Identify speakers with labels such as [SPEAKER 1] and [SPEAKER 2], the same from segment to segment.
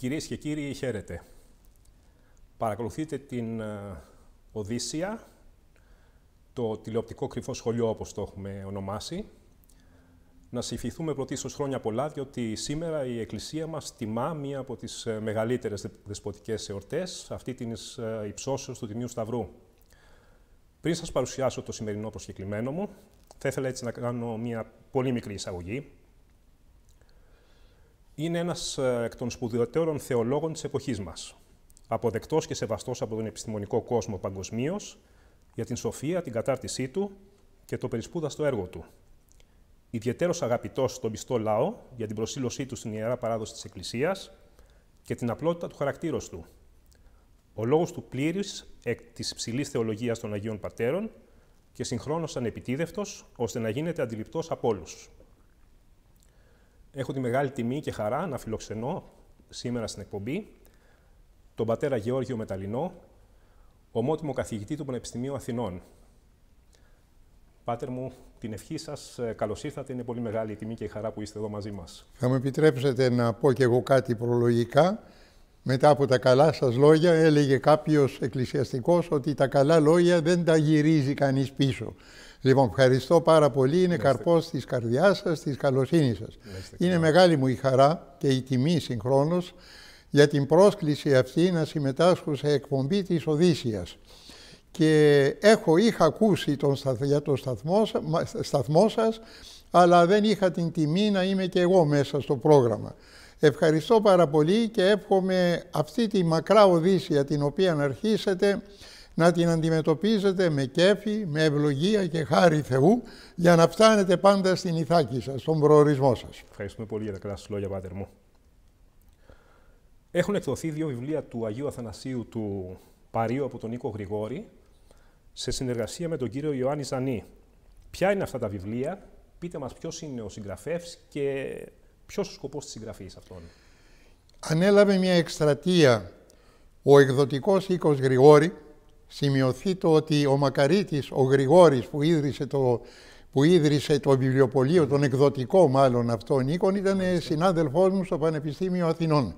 [SPEAKER 1] Κυρίες και κύριοι, χαίρετε. Παρακολουθείτε την ε, Οδύσσια, το τηλεοπτικό κρυφό σχολείο όπως το έχουμε ονομάσει. Να συμφιθούμε πρωτίστως χρόνια πολλά, διότι σήμερα η Εκκλησία μας τιμά μία από τις ε, μεγαλύτερες δεσποτικές εορτές, αυτή την ε, υψώσεως του Τιμίου Σταυρού. Πριν σας παρουσιάσω το σημερινό προσκεκλημένο μου, θα ήθελα έτσι να κάνω μία πολύ μικρή εισαγωγή, είναι ένας ε, εκ των σπουδαιότερων θεολόγων της εποχής μας. Αποδεκτός και σεβαστός από τον επιστημονικό κόσμο παγκοσμίως για την σοφία, την κατάρτισή του και το περισπούδαστο έργο του. Ιδιαίτερος αγαπητός στον πιστό λαό για την προσήλωσή του στην ιερά παράδοση της Εκκλησίας και την απλότητα του χαρακτήρα του. Ο λόγος του πλήρης της υψηλής θεολογίας των Αγίων Πατέρων και συγχρόνως ανεπιτίδευτος ώστε να γίνεται αντιληπτός από όλους. Έχω τη μεγάλη τιμή και χαρά να φιλοξενώ σήμερα στην εκπομπή τον πατέρα Γεώργιο Μεταλινό, ομότιμο καθηγητή του Πανεπιστημίου Αθηνών. Πάτερ μου, την ευχή σας. Ε, Καλώς ήρθατε. Είναι πολύ μεγάλη η τιμή και η χαρά που είστε εδώ μαζί μας.
[SPEAKER 2] Θα μου επιτρέψετε να πω και εγώ κάτι προλογικά. Μετά από τα καλά σας λόγια, έλεγε κάποιος εκκλησιαστικός ότι τα καλά λόγια δεν τα γυρίζει κανείς πίσω. Λοιπόν, ευχαριστώ πάρα πολύ. Είναι καρπός της καρδιάς σας, της καλοσύνης σας. Είναι μεγάλη μου η χαρά και η τιμή συγχρόνως για την πρόσκληση αυτή να συμμετάσχω σε εκπομπή της Οδύσσιας. Και έχω, είχα ακούσει τον, για τον σταθμό, σταθμό σας, αλλά δεν είχα την τιμή να είμαι και εγώ μέσα στο πρόγραμμα. Ευχαριστώ πάρα πολύ και εύχομαι αυτή τη μακρά Οδύσσια την οποία αρχίσετε να την αντιμετωπίζετε με κέφι, με ευλογία και χάρη Θεού για να φτάνετε πάντα στην Ιθάκη σας, στον προορισμό σας.
[SPEAKER 1] Ευχαριστούμε πολύ για τα καλά σα λόγια, Πάτερ μου. Έχουν εκδοθεί δύο βιβλία του Αγίου Αθανασίου του Παρίου από τον Νίκο Γρηγόρη σε συνεργασία με τον κύριο Ιωάννη Ζανή. Ποια είναι αυτά τα βιβλία, πείτε μας ποιος είναι ο συγγραφέας και ποιος ο σκοπός της συγγραφής αυτών.
[SPEAKER 2] Ανέλαβε μια εκστρατεία ο εκδοτικός οίκος Γρηγόρη σημειωθεί το ότι ο Μακαρίτης, ο Γρηγόρης που ίδρυσε το, που ίδρυσε το βιβλιοπωλείο, τον εκδοτικό μάλλον αυτόν οίκον, ήταν συνάδελφός μου στο Πανεπιστήμιο Αθηνών.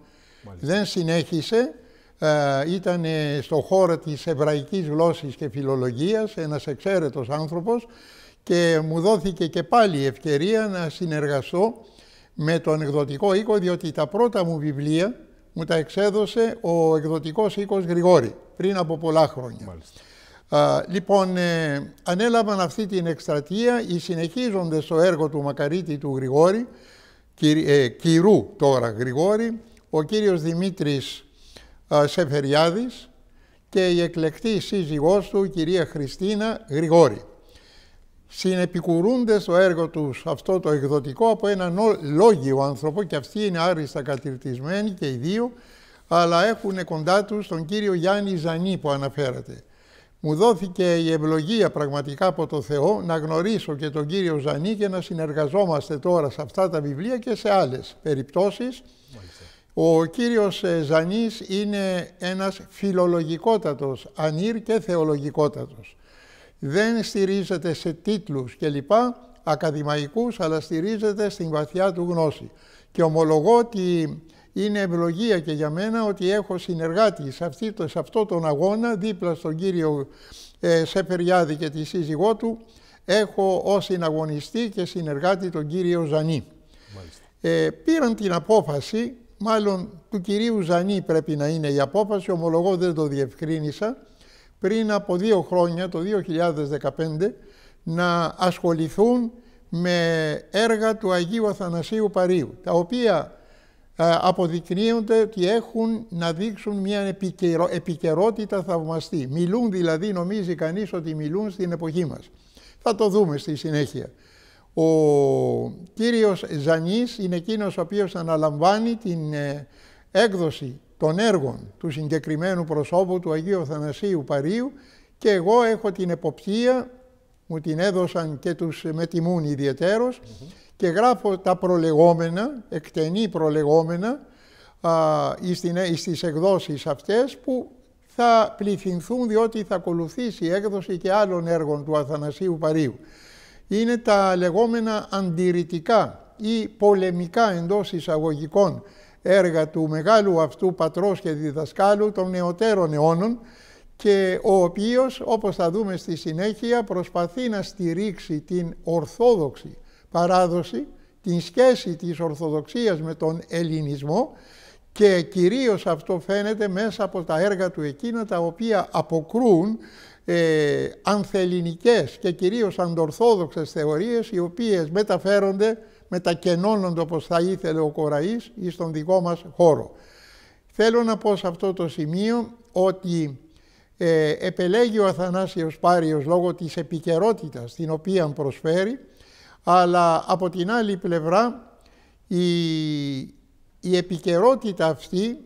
[SPEAKER 2] Δεν συνέχισε, ε, ήταν ε, στο χώρο της εβραϊκής γλώσσης και φιλολογίας, ένας εξαίρετος άνθρωπος και μου δόθηκε και πάλι η ευκαιρία να συνεργαστώ με τον εκδοτικό οίκο, διότι τα πρώτα μου βιβλία, μου τα εξέδωσε ο εκδοτικός οίκος Γρηγόρη πριν από πολλά χρόνια. Α, λοιπόν, ε, ανέλαβαν αυτή την εκστρατεία οι συνεχίζοντες στο έργο του Μακαρίτη του Γρηγόρη, ε, κυρού τώρα Γρηγόρη, ο κύριος Δημήτρης α, και η εκλεκτή σύζυγός του, κυρία Χριστίνα Γρηγόρη συνεπικουρούνται στο έργο τους αυτό το εκδοτικό από έναν λόγιο άνθρωπο και αυτοί είναι άριστα κατηρτισμένοι και οι δύο, αλλά έχουν κοντά τους τον κύριο Γιάννη Ζανή που αναφέρατε. Μου δόθηκε η ευλογία πραγματικά από το Θεό να γνωρίσω και τον κύριο Ζανή και να συνεργαζόμαστε τώρα σε αυτά τα βιβλία και σε άλλες περιπτώσεις. Ο κύριος ε, Ζανής είναι ένας φιλολογικότατος ανήρ και θεολογικότατος δεν στηρίζεται σε τίτλους κλπ. ακαδημαϊκούς, αλλά στηρίζεται στην βαθιά του γνώση. Και ομολογώ ότι είναι ευλογία και για μένα ότι έχω συνεργάτη σε, αυτή, σε αυτό τον αγώνα, δίπλα στον κύριο ε, Σεπεριάδη και τη σύζυγό του, έχω ως συναγωνιστή και συνεργάτη τον κύριο Ζανή. Ε, πήραν την απόφαση, μάλλον του κυρίου Ζανή πρέπει να είναι η απόφαση, ομολογώ δεν το διευκρίνησα, πριν από δύο χρόνια, το 2015, να ασχοληθούν με έργα του Αγίου Αθανασίου Παρίου, τα οποία ε, αποδεικνύονται ότι έχουν να δείξουν μια επικαιρότητα θαυμαστή. Μιλούν δηλαδή, νομίζει κανείς ότι μιλούν στην εποχή μας. Θα το δούμε στη συνέχεια. Ο κύριος Ζανής είναι εκείνος ο οποίος αναλαμβάνει την ε, έκδοση των έργων του συγκεκριμένου προσώπου του Αγίου Θανασίου Παρίου και εγώ έχω την εποπτεία, μου την έδωσαν και τους με τιμούν ιδιαιτέρως και γράφω τα προλεγόμενα, εκτενή προλεγόμενα, στι εκδόσει εκδόσεις αυτές που θα πληθυνθούν διότι θα ακολουθήσει η έκδοση και άλλων έργων του Αθανασίου Παρίου. Είναι τα λεγόμενα αντιρρητικά ή πολεμικά εντός εισαγωγικών έργα του μεγάλου αυτού πατρός και διδασκάλου των νεωτέρων αιώνων και ο οποίος, όπως θα δούμε στη συνέχεια, προσπαθεί να στηρίξει την ορθόδοξη παράδοση, την σχέση της Ορθοδοξίας με τον Ελληνισμό και κυρίως αυτό φαίνεται μέσα από τα έργα του εκείνα τα οποία αποκρούν ε, ανθεληνικές και κυρίως αντορθόδοξες θεωρίες οι οποίες μεταφέρονται μετακενώνονται όπως θα ήθελε ο Κοραής ή στον δικό μας χώρο. Θέλω να πω σε αυτό το σημείο ότι ε, επελέγει ο Αθανάσιος Πάριος λόγω της επικαιρότητας την οποία προσφέρει, αλλά από την άλλη πλευρά η, η επικαιρότητα αυτή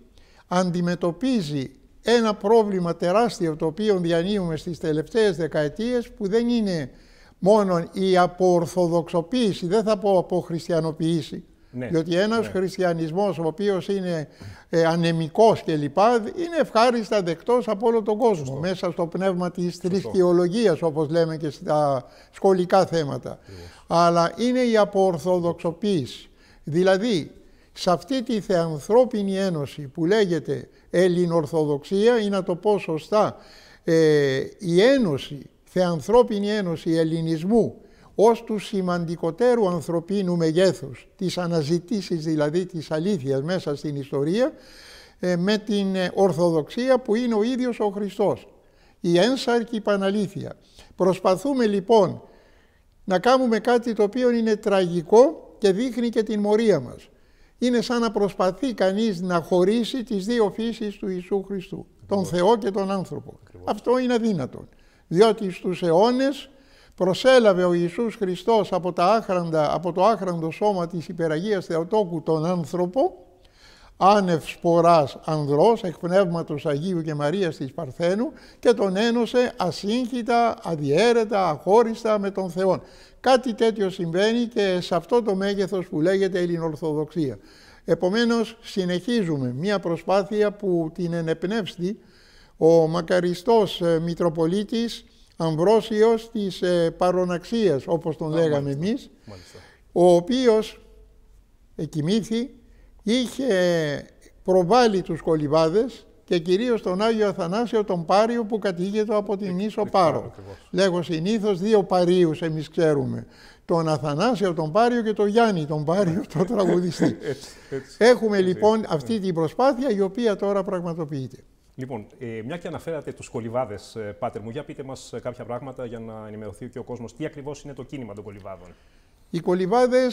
[SPEAKER 2] αντιμετωπίζει ένα πρόβλημα τεράστιο το οποίο διανύουμε στις τελευταίες δεκαετίες που δεν είναι Μόνο η αποορθοδοξοποίηση, δεν θα πω αποχριστιανοποίηση, ναι. διότι ένας ναι. χριστιανισμός ο οποίος είναι ε, ανεμικός και λοιπά, είναι ευχάριστα δεκτός από όλο τον κόσμο, μέσα στο πνεύμα της θρησκεολογίας, όπως λέμε και στα σχολικά θέματα. Αλλά είναι η αποορθοδοξοποίηση. Δηλαδή, σε αυτή τη θεανθρώπινη ένωση που λέγεται Ελληνορθοδοξία, ή να το πω σωστά, ε, η ένωση Θεανθρώπινη Ένωση Ελληνισμού ως του σημαντικότερου ανθρωπίνου μεγέθους, της αναζητήσεις δηλαδή της αλήθειας μέσα στην ιστορία, ε, με την ε, Ορθοδοξία που είναι ο ίδιος ο Χριστός. Η ένσαρκη Παναλήθεια. Προσπαθούμε λοιπόν να κάνουμε κάτι το οποίο είναι τραγικό και δείχνει και την μορία μας. Είναι σαν να προσπαθεί κανείς να χωρίσει τις δύο φύσεις του Ιησού Χριστού, τον Θεό και τον άνθρωπο. Αυτό είναι αδύνατον διότι στους αιώνες προσέλαβε ο Ιησούς Χριστός από, τα από το άχραντο σώμα της υπεραγίας Θεοτόκου τον άνθρωπο, άνευ σποράς ανδρός, εκ πνεύματος Αγίου και Μαρίας της Παρθένου και τον ένωσε ασύγχυτα, αδιέρετα, αχώριστα με τον Θεό. Κάτι τέτοιο συμβαίνει και σε αυτό το μέγεθος που λέγεται Ελληνορθοδοξία. Επομένως συνεχίζουμε μια προσπάθεια που την ενεπνεύστη ο μακαριστός ε, Μητροπολίτης Αμβρόσιος της ε, Παροναξίας, όπως τον λέγαμε μάλιστα, εμείς, ο οποίος εκοιμήθη, είχε προβάλει τους κολυβάδες και κυρίως τον Άγιο Αθανάσιο τον Πάριο που κατήγεται από την Ίσο Πάρο. Λέγω συνήθως δύο Παρίους εμείς ξέρουμε. Τον Αθανάσιο τον Πάριο και τον Γιάννη τον Πάριο, τον τραγουδιστή. Έχουμε λοιπόν αυτή την προσπάθεια η οποία τώρα πραγματοποιείται.
[SPEAKER 1] Λοιπόν, ε, μια και αναφέρατε τους κολυβάδες, ε, Πάτερ μου, για πείτε μας ε, κάποια πράγματα για να ενημερωθεί και ο κόσμος. Τι ακριβώς είναι το κίνημα των κολυβάδων.
[SPEAKER 2] Οι κολυβάδες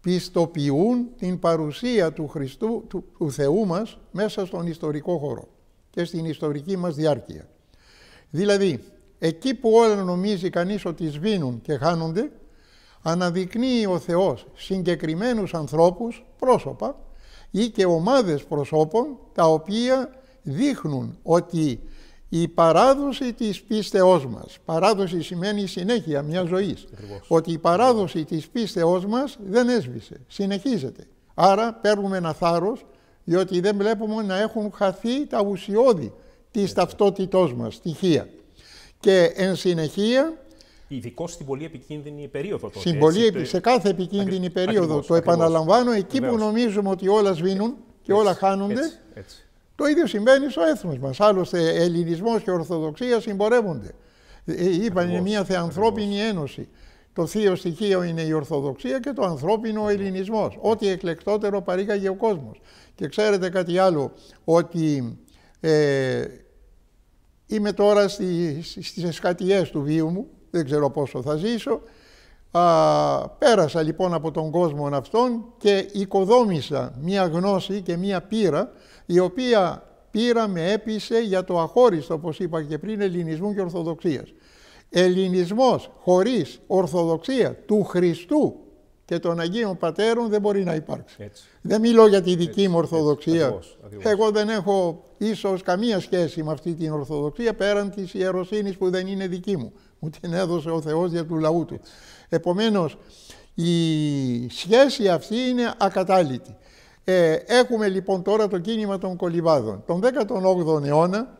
[SPEAKER 2] πιστοποιούν την παρουσία του Χριστού, του, Θεού μας μέσα στον ιστορικό χώρο και στην ιστορική μας διάρκεια. Δηλαδή, εκεί που όλα νομίζει κανείς ότι σβήνουν και χάνονται, αναδεικνύει ο Θεός συγκεκριμένους ανθρώπους, πρόσωπα ή και ομάδες προσώπων, τα οποία δείχνουν ότι η παράδοση της πίστεώς μας, παράδοση σημαίνει συνέχεια μια ζωής, ότι η παράδοση της πίστεώς μας δεν έσβησε, συνεχίζεται. Άρα παίρνουμε ένα θάρρος, διότι δεν βλέπουμε να έχουν χαθεί τα ουσιώδη της ταυτότητός μας, στοιχεία. Και εν συνεχεία...
[SPEAKER 1] Ειδικό στην πολύ επικίνδυνη περίοδο τότε. Στην σε
[SPEAKER 2] κάθε επικίνδυνη περίοδο. το επαναλαμβάνω, εκεί που νομίζουμε ότι όλα σβήνουν και όλα χάνονται, έτσι, το ίδιο συμβαίνει στο έθνος μας. Άλλωστε, ελληνισμός και ορθοδοξία συμπορεύονται. Ε, είπαν, είναι μια θεανθρώπινη ένωση. Το θείο στοιχείο είναι η Ορθοδοξία και το ανθρώπινο ο ελληνισμός. Ό,τι εκλεκτότερο παρήγαγε ο κόσμος. Και ξέρετε κάτι άλλο, ότι ε, είμαι τώρα στις, στις του βίου μου, δεν ξέρω πόσο θα ζήσω. Α, πέρασα λοιπόν από τον κόσμο αυτόν και οικοδόμησα μία γνώση και μία πείρα η οποία πήρα με έπεισε για το αχώριστο, όπως είπα και πριν, ελληνισμού και ορθοδοξίας. Ελληνισμός χωρίς ορθοδοξία του Χριστού και των Αγίων Πατέρων δεν μπορεί να υπάρξει. Δεν μιλώ για τη δική μου Ορθοδοξία. Εγώ δεν έχω ίσως καμία σχέση με αυτή την Ορθοδοξία πέραν της ιεροσύνης που δεν είναι δική μου. Μου την έδωσε ο Θεός για του λαού του. Επομένως, η σχέση αυτή είναι ακατάλητη. Ε, έχουμε λοιπόν τώρα το κίνημα των κολυβάδων. Τον 18ο αιώνα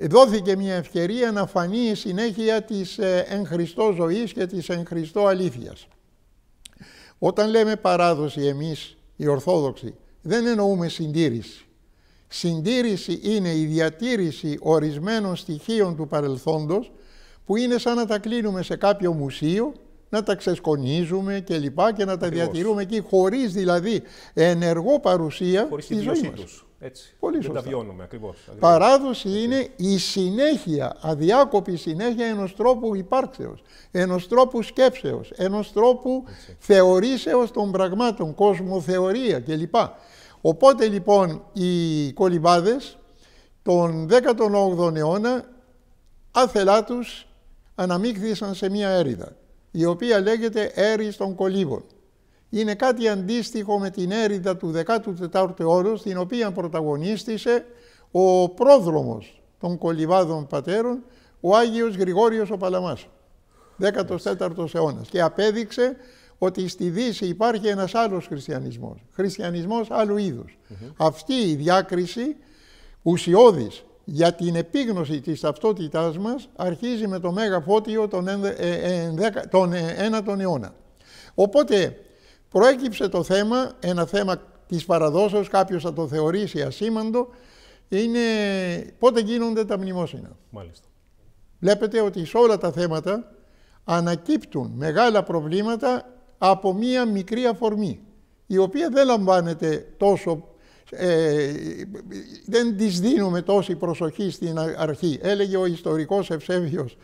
[SPEAKER 2] δόθηκε μια ευκαιρία να φανεί η συνέχεια της ε, εν Χριστώ ζωής και της εν Χριστώ αλήθειας. Όταν λέμε παράδοση εμείς οι Ορθόδοξοι δεν εννοούμε συντήρηση. Συντήρηση είναι η διατήρηση ορισμένων στοιχείων του παρελθόντος που είναι σαν να τα κλείνουμε σε κάποιο μουσείο να τα ξεσκονίζουμε και λοιπά και να τα διατηρούμε εκεί χωρίς δηλαδή ενεργό παρουσία χωρίς στη ζωή
[SPEAKER 1] μας. Έτσι. Πολύ Δεν τα βιώνουμε ακριβώς. ακριβώς.
[SPEAKER 2] Παράδοση είναι η συνέχεια, αδιάκοπη συνέχεια ενός τρόπου υπάρξεως, ενός τρόπου σκέψεως, ενός τρόπου θεωρήσεω θεωρήσεως των πραγμάτων, κοσμοθεωρία κλπ. Οπότε λοιπόν οι κολυμπάδες τον 18ο αιώνα άθελά τους αναμίχθησαν σε μία έρηδα η οποία λέγεται «Έρης των κολύβων». Είναι κάτι αντίστοιχο με την έρηδα του 14ου αιώνα, στην οποία πρωταγωνίστησε ο πρόδρομος των κολυβάδων πατέρων, ο Άγιος Γρηγόριος ο Παλαμάς, 14ο αιώνας. Και απέδειξε ότι στη Δύση υπάρχει ένας άλλος χριστιανισμός, χριστιανισμός άλλου είδους. Αυτή η διάκριση ουσιώδης για την επίγνωση της ταυτότητάς μας αρχίζει με το Μέγα Φώτιο τον, ενδε, ε, ε τον ε, αιώνα. Οπότε προέκυψε το θέμα, ένα θέμα της παραδόσεως, κάποιος θα το θεωρήσει ασήμαντο, είναι πότε γίνονται τα μνημόσυνα. Μάλιστα. Βλέπετε ότι σε όλα τα θέματα ανακύπτουν μεγάλα προβλήματα από μία μικρή αφορμή, η οποία δεν λαμβάνεται τόσο ε, δεν της δίνουμε τόση προσοχή στην αρχή. Έλεγε ο ιστορικός Ευσέβιος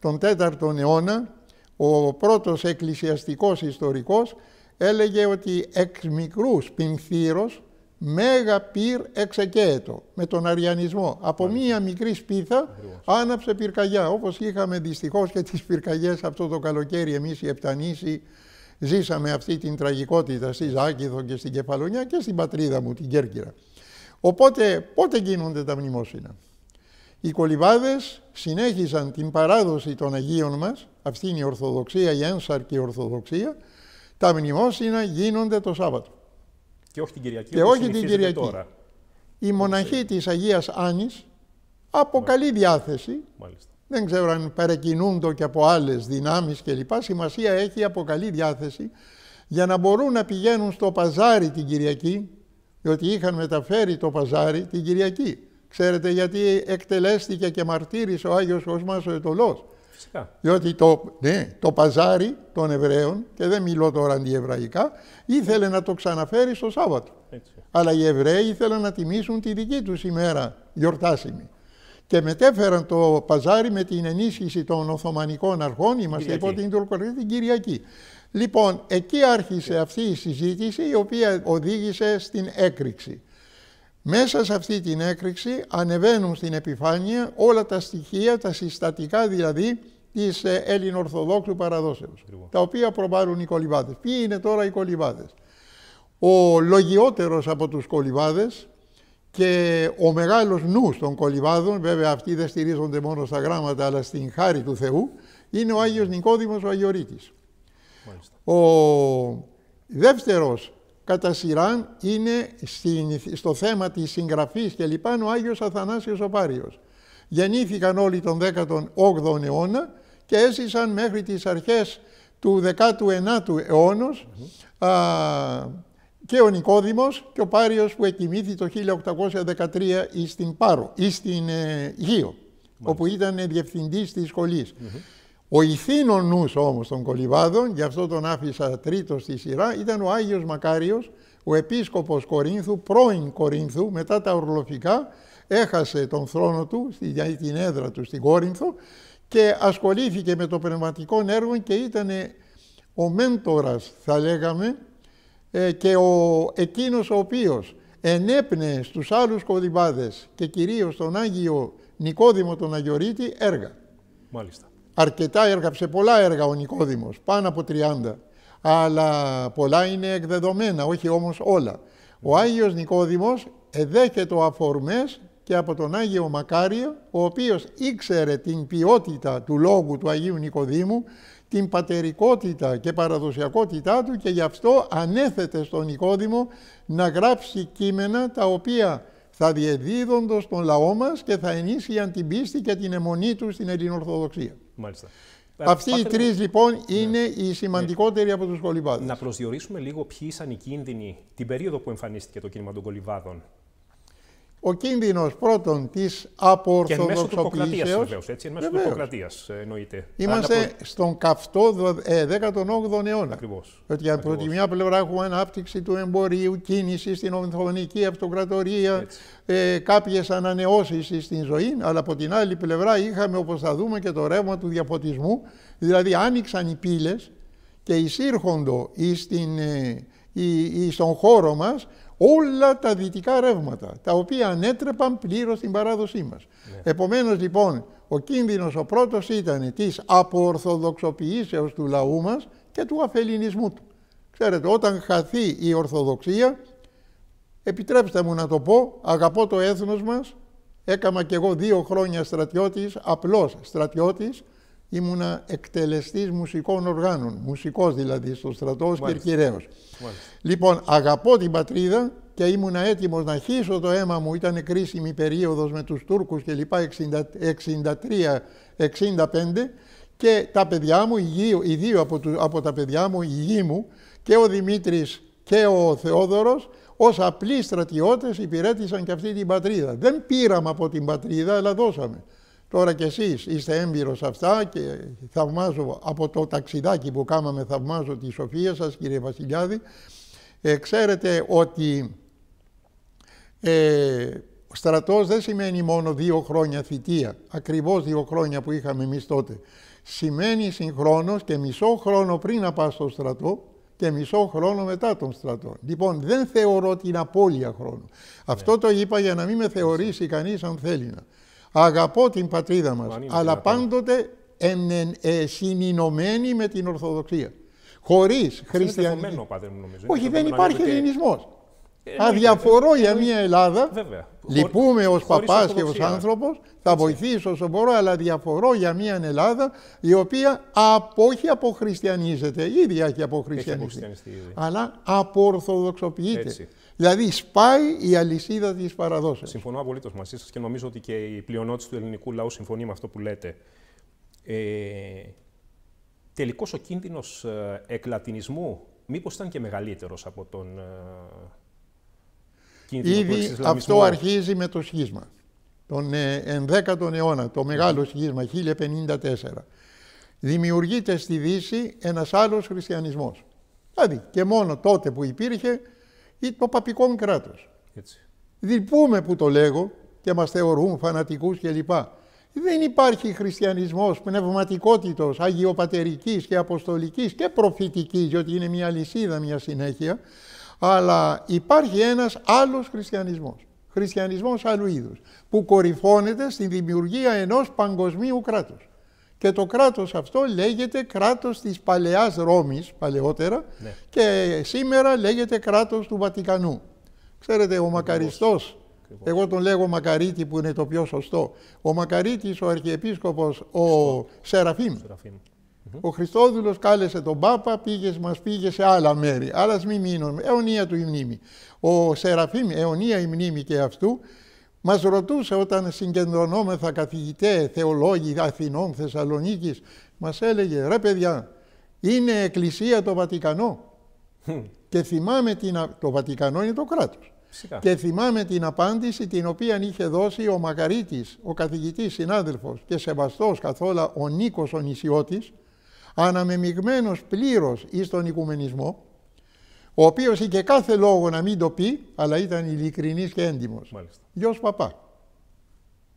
[SPEAKER 2] τον 4ο αιώνα, ο πρώτος εκκλησιαστικός ιστορικός, έλεγε ότι εξ μικρούς πυνθύρος μέγα πυρ εξεκέτο, με τον αριανισμό. Από μία μικρή σπίθα άναψε πυρκαγιά, όπως είχαμε δυστυχώς και τις πυρκαγιές αυτό το καλοκαίρι εμείς οι Επτανήσοι Ζήσαμε αυτή την τραγικότητα στη Ζάκηθο και στην Κεφαλονιά και στην πατρίδα μου, την Κέρκυρα. Οπότε, πότε γίνονται τα μνημόσυνα. Οι κολυβάδες συνέχισαν την παράδοση των Αγίων μας, αυτή είναι η Ορθοδοξία, η ένσαρκη Ορθοδοξία, τα μνημόσυνα γίνονται το Σάββατο.
[SPEAKER 1] Και όχι την Κυριακή. Και όχι την Κυριακή. Τώρα.
[SPEAKER 2] Η μοναχή της Αγίας Άνης, από καλή διάθεση, Μάλιστα δεν ξέρω αν παρακινούνται και από άλλες δυνάμεις κλπ. Σημασία έχει από καλή διάθεση για να μπορούν να πηγαίνουν στο παζάρι την Κυριακή, διότι είχαν μεταφέρει το παζάρι την Κυριακή. Ξέρετε γιατί εκτελέστηκε και μαρτύρησε ο Άγιος Κοσμάς ο Ετωλός. Φυσικά. Διότι το, ναι, το παζάρι των Εβραίων, και δεν μιλώ τώρα αντιεβραϊκά, ήθελε να το ξαναφέρει στο Σάββατο. Αλλά οι Εβραίοι ήθελαν να τιμήσουν τη δική τους ημέρα γιορτάσιμη και μετέφεραν το παζάρι με την ενίσχυση των Οθωμανικών αρχών, είμαστε υπό την Τουρκοκρατία την Κυριακή. Λοιπόν, εκεί άρχισε αυτή η συζήτηση η οποία οδήγησε στην έκρηξη. Μέσα σε αυτή την έκρηξη ανεβαίνουν στην επιφάνεια όλα τα στοιχεία, τα συστατικά δηλαδή, της ελληνοορθοδόξου ορθοδοξου παραδόσεως, τα οποία προβάλλουν οι κολυβάδες. Ποιοι είναι τώρα οι κολυβάδες. Ο λογιότερος από τους κολυβάδες, και ο μεγάλος νους των κολυβάδων, βέβαια αυτοί δεν στηρίζονται μόνο στα γράμματα αλλά στην χάρη του Θεού, είναι ο Άγιος Νικόδημος ο Αγιορείτης. Ο δεύτερος κατά σειρά είναι στο θέμα της συγγραφής και λοιπά ο Άγιος Αθανάσιος ο Πάριος. Γεννήθηκαν όλοι τον 18ο αιώνα και έζησαν μέχρι τις αρχές του 19ου αιωνα και ο Νικόδημος και ο Πάριος που εκοιμήθη το 1813 εις την Πάρο, εις την ε, Γείο, όπου ήταν διευθυντής της σχολής. Ο ηθήνων νους όμως των Κολυβάδων, γι' αυτό τον άφησα τρίτος στη σειρά, ήταν ο Άγιος Μακάριος, ο επίσκοπος Κορίνθου, πρώην Κορίνθου, μετά τα ορλοφικά, έχασε τον θρόνο του, την έδρα του στην Κόρινθο και ασχολήθηκε με το πνευματικό έργο και ήταν ο μέντορας, θα λέγαμε, ε, και ο, εκείνος ο οποίος ενέπνεε στους άλλους κολυμπάδες και κυρίως τον Άγιο Νικόδημο τον Αγιορείτη έργα. Μάλιστα. Αρκετά έργα, σε πολλά έργα ο Νικόδημος, πάνω από 30. Αλλά πολλά είναι εκδεδομένα, όχι όμως όλα. Ο Άγιος Νικόδημος εδέχεται το αφορμές και από τον Άγιο Μακάριο, ο οποίος ήξερε την ποιότητα του λόγου του Αγίου Νικοδήμου την πατερικότητα και παραδοσιακότητά του και γι' αυτό ανέθετε στον Νικόδημο να γράψει κείμενα τα οποία θα διεδίδοντο τον λαό μας και θα ενίσχυαν την πίστη και την αιμονή τους στην Ελληνοορθοδοξία. Μάλιστα. Ε, Αυτοί οι τρει λοιπόν ναι. είναι ναι. οι σημαντικότεροι από τους κολυμπάδες. Να προσδιορίσουμε λίγο ποιοι
[SPEAKER 1] ήσαν οι κίνδυνοι την περίοδο που εμφανίστηκε το κίνημα των κολυβάδων
[SPEAKER 2] ο κίνδυνος πρώτον της απορθοδοξοποίησεω. έτσι, εν μέσω
[SPEAKER 1] του ε, εννοείται. Είμαστε
[SPEAKER 2] στον καυτό 18ο ε, αιώνα. Ακριβώς. Ότι από τη μια πλευρά έχουμε ανάπτυξη του εμπορίου, κίνηση στην Οθωμανική Αυτοκρατορία, ε, κάποιες ανανεώσεις στην ζωή, αλλά από την άλλη πλευρά είχαμε, όπως θα δούμε, και το ρεύμα του διαφωτισμού. Δηλαδή, άνοιξαν οι πύλες και εισήρχοντο ε, στον χώρο μας όλα τα δυτικά ρεύματα, τα οποία ανέτρεπαν πλήρως την παράδοσή μας. Ναι. Επομένως λοιπόν, ο κίνδυνος ο πρώτος ήταν της αποορθοδοξοποιήσεως του λαού μας και του αφελινισμού του. Ξέρετε, όταν χαθεί η Ορθοδοξία, επιτρέψτε μου να το πω, αγαπώ το έθνος μας, έκαμα κι εγώ δύο χρόνια στρατιώτης, απλός στρατιώτης, ήμουνα εκτελεστής μουσικών οργάνων, μουσικός δηλαδή στο στρατό και κυραίος. Λοιπόν, αγαπώ την πατρίδα και ήμουνα έτοιμος να χύσω το αίμα μου, ήταν κρίσιμη περίοδος με τους Τούρκους και λοιπά, 63-65 και τα παιδιά μου, οι δύο από, από τα παιδιά μου, η γη μου και ο Δημήτρης και ο Θεόδωρος, ως απλοί στρατιώτες υπηρέτησαν και αυτή την πατρίδα. Δεν πήραμε από την πατρίδα, αλλά δώσαμε. Τώρα κι εσείς είστε έμπειρος αυτά και θαυμάζω από το ταξιδάκι που κάμαμε θαυμάζω τη σοφία σας κύριε Βασιλιάδη. Ε, ξέρετε ότι ε, στρατός δεν σημαίνει μόνο δύο χρόνια θητεία, ακριβώς δύο χρόνια που είχαμε εμείς τότε. Σημαίνει συγχρόνως και μισό χρόνο πριν να πας στο στρατό και μισό χρόνο μετά τον στρατό. Λοιπόν, δεν θεωρώ την απώλεια χρόνου. Αυτό ναι. το είπα για να μην με θεωρήσει κανείς αν θέλει να. Αγαπώ την πατρίδα μας, αλλά πάντοτε εν, ε, με την Ορθοδοξία. Χωρίς χριστιανισμό. Όχι, δεν υπάρχει ελληνισμός. Ε, αδιαφορώ ε, για μια Ελλάδα. Βέβαια. Λυπούμε ω παπάς και ως άνθρωπος, θα βοηθήσω όσο μπορώ, αλλά διαφορώ για μια Ελλάδα η οποία από, όχι αποχριστιανίζεται, ήδη έχει αποχριστιανιστεί, αλλά αποορθοδοξοποιείται. Δηλαδή σπάει η αλυσίδα της παραδοση. Συμφωνώ απολύτως
[SPEAKER 1] μαζί σας και νομίζω ότι και η πλειονότητα του ελληνικού λαού συμφωνεί με αυτό που λέτε. Ε, Τελικώς ο κίνδυνος ε, εκλατινισμού μήπως ήταν και μεγαλύτερος από τον. Ε, κίνδυνο Ήδη του αυτό
[SPEAKER 2] αρχίζει με το σχίσμα. Τον 10ο ε, αιώνα, το μεγάλο σχίσμα, 1054 δημιουργείται στη Δύση ένας άλλος χριστιανισμός. Δηλαδή και μόνο τότε που υπήρχε ή το παπικό κράτο. Λυπούμε που το λέγω και μας θεωρούν φανατικούς κλπ. Δεν υπάρχει χριστιανισμός πνευματικότητος, αγιοπατερικής και αποστολικής και προφητικής, διότι είναι μια λυσίδα, μια συνέχεια, αλλά υπάρχει ένας άλλος χριστιανισμός, χριστιανισμός άλλου είδους, που κορυφώνεται στη δημιουργία ενός παγκοσμίου κράτους. Και το κράτος αυτό λέγεται κράτος της Παλαιάς Ρώμης παλαιότερα ναι. και σήμερα λέγεται κράτος του Βατικανού. Ξέρετε, ο Μακαριστός, εγώ τον λέγω Μακαρίτη που είναι το πιο σωστό, ο Μακαρίτης, ο Αρχιεπίσκοπος, ο Σεραφείμ, ο Χριστόδουλος κάλεσε τον Πάπα, πήγες, μας πήγες σε άλλα μέρη, αλλά μην μείνουν, αιωνία του η μνήμη. Ο Σεραφείμ, αιωνία η μνήμη και αυτού, μας ρωτούσε όταν συγκεντρωνόμεθα καθηγητέ, θεολόγοι Αθηνών, Θεσσαλονίκης, μας έλεγε «Ρε παιδιά, είναι εκκλησία το Βατικανό». Και θυμάμαι την... Το Βατικανό είναι το κράτος. Και θυμάμαι την απάντηση την οποία είχε δώσει ο Μακαρίτης, ο καθηγητής συνάδελφος και σεβαστός καθόλου ο Νίκος ο Νησιώτης, αναμεμειγμένος πλήρως εις τον οικουμενισμό, ο οποίος είχε κάθε λόγο να μην το πει, αλλά ήταν ειλικρινής και έντιμος. Μάλιστα. παπά,